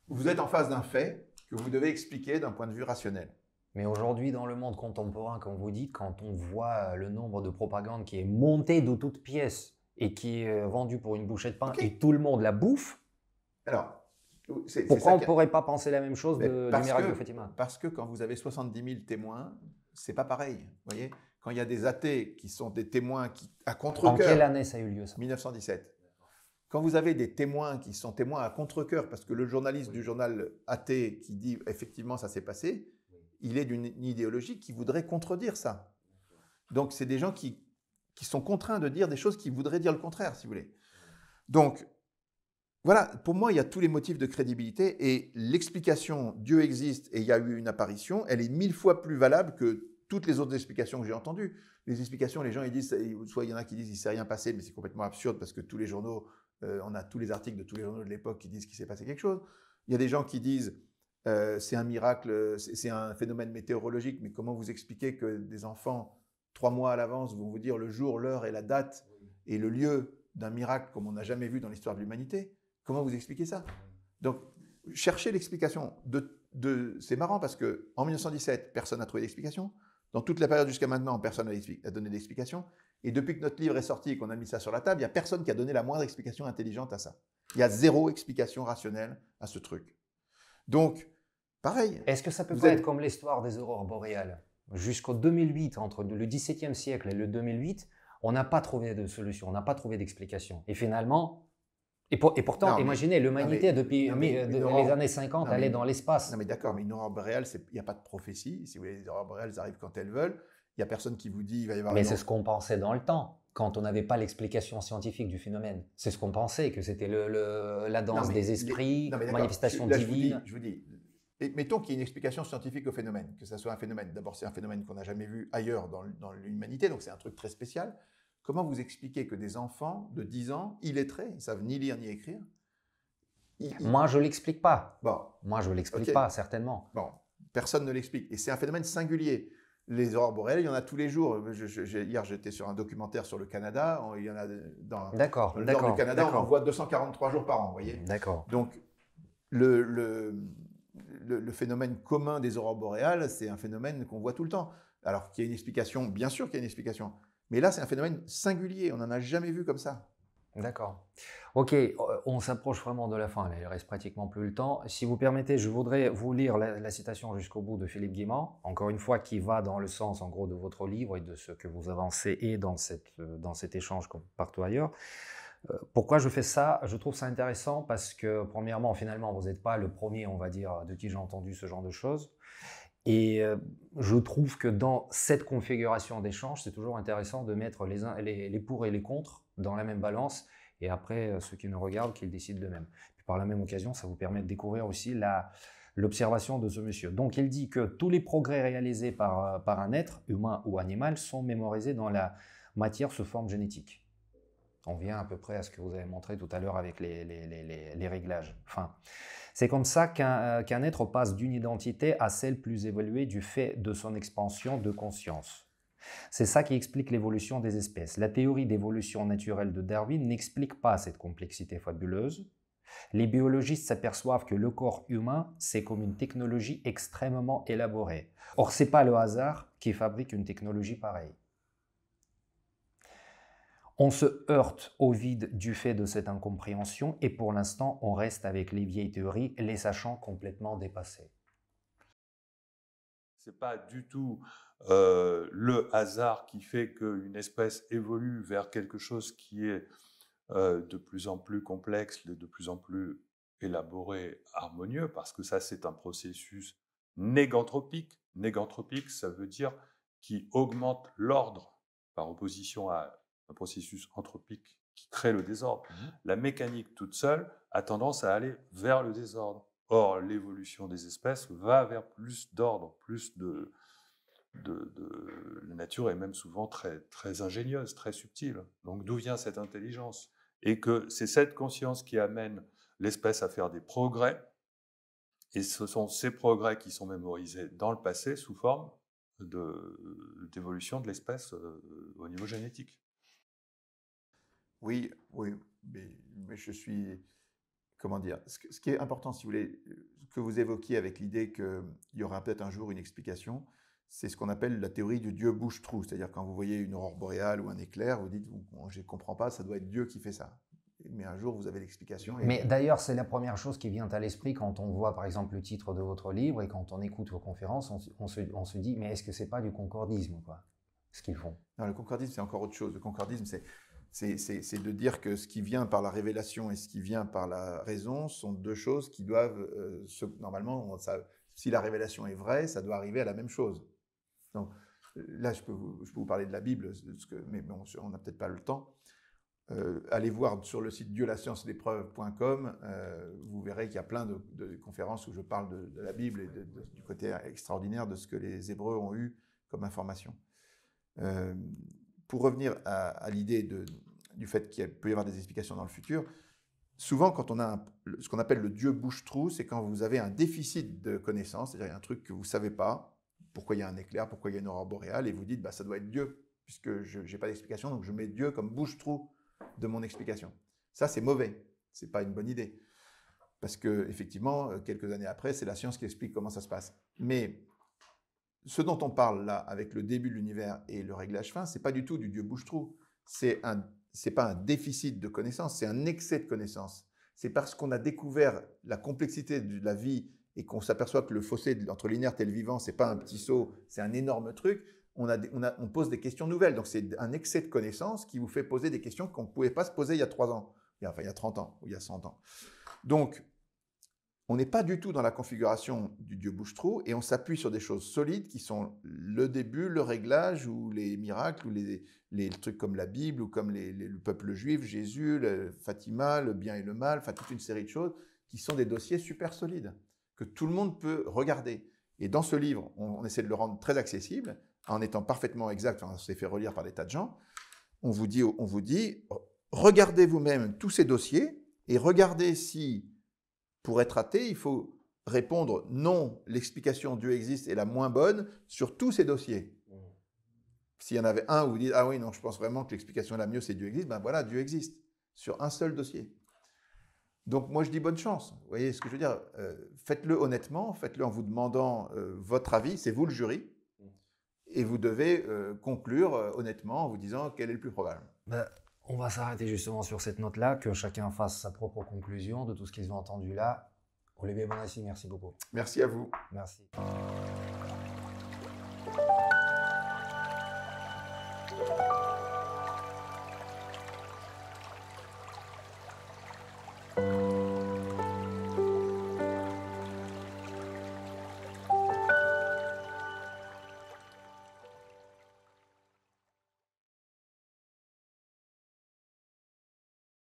vous êtes en face d'un fait que vous devez expliquer d'un point de vue rationnel. Mais aujourd'hui, dans le monde contemporain, comme vous dites, quand on voit euh, le nombre de propagande qui est montée de toutes pièces et qui est euh, vendu pour une bouchée de pain et tout le monde la bouffe, alors pourquoi on ne pourrait pas penser la même chose de, du miracle de Fatima Parce que quand vous avez 70 000 témoins, c'est pas pareil. voyez quand il y a des athées qui sont des témoins qui, à contre En quelle année ça a eu lieu ça 1917. Quand vous avez des témoins qui sont témoins à contre cœur parce que le journaliste du journal athée qui dit effectivement ça s'est passé, il est d'une idéologie qui voudrait contredire ça. Donc c'est des gens qui, sont contraints de dire des choses qui voudraient dire le contraire, si vous voulez. Donc voilà, pour moi, il y a tous les motifs de crédibilité et l'explication Dieu existe et il y a eu une apparition, elle est mille fois plus valable que toutes les autres explications que j'ai entendues. Les explications, les gens, ils disent, soit il y en a qui disent il s'est rien passé, mais c'est complètement absurde parce que tous les journaux, euh, on a tous les articles de tous les journaux de l'époque qui disent qu'il s'est passé quelque chose. Il y a des gens qui disent euh, c'est un miracle, c'est un phénomène météorologique, mais comment vous expliquez que des enfants, trois mois à l'avance, vont vous dire le jour, l'heure et la date et le lieu d'un miracle comme on n'a jamais vu dans l'histoire de l'humanité Comment vous expliquez ça Donc, cherchez l'explication. De, de, c'est marrant parce que en 1917, personne n'a trouvé d'explication. Dans toute la période jusqu'à maintenant, personne n'a donné d'explication. Et depuis que notre livre est sorti et qu'on a mis ça sur la table, il n'y a personne qui a donné la moindre explication intelligente à ça. Il y a zéro explication rationnelle à ce truc. Donc, est-ce que ça peut pas être comme l'histoire des aurores boréales Jusqu'au 2008, entre le XVIIe siècle et le 2008, on n'a pas trouvé de solution, on n'a pas trouvé d'explication. Et finalement, et, pourtant, imaginez, l'humanité depuis les années 50, elle est dans l'espace. Non mais d'accord, mais une aurore boréale, il n'y a pas de prophétie. Si vous voulez, les aurores boréales arrivent quand elles veulent. Il n'y a personne qui vous dit il va y avoir. Mais c'est ce qu'on pensait dans le temps quand on n'avait pas l'explication scientifique du phénomène. C'est ce qu'on pensait, que c'était le, la danse des esprits, la manifestation divine. je vous dis, et mettons qu'il y ait une explication scientifique au phénomène, que ça soit un phénomène. D'abord, c'est un phénomène qu'on n'a jamais vu ailleurs dans l'humanité, donc c'est un truc très spécial. Comment vous expliquez que des enfants de 10 ans, illettrés, ils savent ni lire ni écrire Moi, je ne l'explique pas. Bon. Moi, je ne l'explique pas, certainement. Bon, personne ne l'explique. Et c'est un phénomène singulier. Les aurores boréales, il y en a tous les jours. hier, j'étais sur un documentaire sur le Canada. Il y en a dans, le nord du Canada, on en voit 243 jours par an, vous voyez D'accord. Donc, le, le, le, phénomène commun des aurores boréales, c'est un phénomène qu'on voit tout le temps. Alors qu'il y a une explication, bien sûr qu'il y a une explication. Mais là, c'est un phénomène singulier, on n'en a jamais vu comme ça. D'accord. Ok, euh, on s'approche vraiment de la fin, il reste pratiquement plus le temps. Si vous permettez, je voudrais vous lire la, citation jusqu'au bout de Philippe Guimand, encore une fois, qui va dans le sens, en gros, de votre livre et de ce que vous avancez et dans, euh, dans cet échange comme partout ailleurs. Euh, pourquoi je fais ça Je trouve ça intéressant parce que, premièrement, finalement, vous n'êtes pas le premier, on va dire, de qui j'ai entendu ce genre de choses. Et euh, je trouve que dans cette configuration d'échange, c'est toujours intéressant de mettre les, pour et les contre dans la même balance. Et après, euh, ceux qui nous regardent, qu'ils décident de même. par la même occasion, ça vous permet de découvrir aussi l'observation de ce monsieur. Donc il dit que tous les progrès réalisés par un être, humain ou animal, sont mémorisés dans la matière sous forme génétique on vient à peu près à ce que vous avez montré tout à l'heure avec les, réglages. Enfin, c'est comme ça euh, qu'un être passe d'une identité à celle plus évoluée du fait de son expansion de conscience. C'est ça qui explique l'évolution des espèces. La théorie d'évolution naturelle de Darwin n'explique pas cette complexité fabuleuse. Les biologistes s'aperçoivent que le corps humain, c'est comme une technologie extrêmement élaborée. Or, c'est pas le hasard qui fabrique une technologie pareille. On se heurte au vide du fait de cette incompréhension et pour l'instant, on reste avec les vieilles théories, les sachant complètement dépassées. Ce n'est pas du tout euh, le hasard qui fait qu'une espèce évolue vers quelque chose qui est euh, de plus en plus complexe, de plus en plus élaboré, harmonieux, parce que ça, c'est un processus négantropique. Négantropique, ça veut dire qui augmente l'ordre par opposition à un processus anthropique qui crée le désordre. Mmh la mécanique toute seule a tendance à aller vers le désordre. Or, l'évolution des espèces va vers plus d'ordre, plus de, de, La nature est même souvent très, très ingénieuse, très subtile. Donc, d'où vient cette intelligence Et que c'est cette conscience qui amène l'espèce à faire des progrès. Et ce sont ces progrès qui sont mémorisés dans le passé sous forme d'évolution de l'espèce euh, au niveau génétique. Oui, oui, mais, je suis. Comment dire ce, qui est important, si vous voulez, euh, que vous évoquiez avec l'idée qu'il euh, y aura peut-être un jour une explication, c'est ce qu'on appelle la théorie du Dieu bouche-trou. C'est-à-dire, quand vous voyez une aurore boréale ou un éclair, vous dites Je ne comprends pas, ça doit être Dieu qui fait ça. Mais un jour, vous avez l'explication. Mais d'ailleurs, c'est la première chose qui vient à l'esprit quand on voit, par exemple, le titre de votre livre et quand on écoute vos conférences, on, se, dit Mais est-ce que ce n'est pas du concordisme quoi, ce qu'ils font Non, le concordisme, c'est encore autre chose. Le concordisme, c'est c'est de dire que ce qui vient par la révélation et ce qui vient par la raison sont deux choses qui doivent euh, normalement si la révélation est vraie ça doit arriver à la même chose donc euh, là je peux vous, je peux vous parler de la Bible que, mais bon, on n'a peut-être pas le temps euh, allez voir sur le site dieu-la-science-des-preuves.com, vous verrez qu'il y a plein de, conférences où je parle de, la Bible et du côté extraordinaire de ce que les Hébreux ont eu comme information pour revenir à, l'idée du fait qu'il peut y avoir des explications dans le futur, souvent quand on a ce qu'on appelle le dieu bouche-trou, c'est quand vous avez un déficit de connaissances, c'est-à-dire un truc que vous ne savez pas, pourquoi il y a un éclair, pourquoi il y a une aurore boréale, et vous dites, bah, ça doit être Dieu, puisque je n'ai pas d'explication, donc je mets Dieu comme bouche-trou de mon explication. Ça, c'est mauvais, c'est pas une bonne idée. Parce que, effectivement, euh, quelques années après, c'est la science qui explique comment ça se passe. Mais ce dont on parle là, avec le début de l'univers et le réglage fin, c'est pas du tout du Dieu bouche-trou. C'est un, c'est pas un déficit de connaissances, c'est un excès de connaissances. C'est parce qu'on a découvert la complexité de la vie et qu'on s'aperçoit que le fossé entre l'inerte et le vivant, c'est pas un petit saut, c'est un énorme truc. On, a, on, pose des questions nouvelles. Donc c'est un excès de connaissances qui vous fait poser des questions qu'on ne pouvait pas se poser il y a ans, il y a 30 ans ou il y a 100 ans. Donc on n'est pas du tout dans la configuration du dieu bouche-trou et on s'appuie sur des choses solides qui sont le début, le réglage ou les miracles ou les, trucs comme la Bible ou comme le peuple juif, Jésus, Fatima, le bien et le mal, enfin toute une série de choses qui sont des dossiers super solides que tout le monde peut regarder. Et dans ce livre, on, essaie de le rendre très accessible en étant parfaitement exact, on s'est fait relire par des tas de gens. On vous dit, on vous dit regardez vous-même tous ces dossiers et regardez si pour être athée, il faut répondre non, l'explication Dieu existe est la moins bonne sur tous ces dossiers. Mm. S'il y en avait un où vous dites ah oui non je pense vraiment que l'explication la mieux c'est Dieu existe, ben voilà Dieu existe sur un seul dossier. Donc moi je dis bonne chance. Vous voyez ce que je veux dire euh, Faites-le honnêtement, faites-le en vous demandant euh, votre avis. C'est vous le jury mm. et vous devez euh, conclure honnêtement en vous disant quel est le plus probable. Ben, on va s'arrêter justement sur cette note-là, que chacun fasse sa propre conclusion de tout ce qu'ils ont entendu là. Olivier Bonassi, merci beaucoup. Merci à vous. Merci.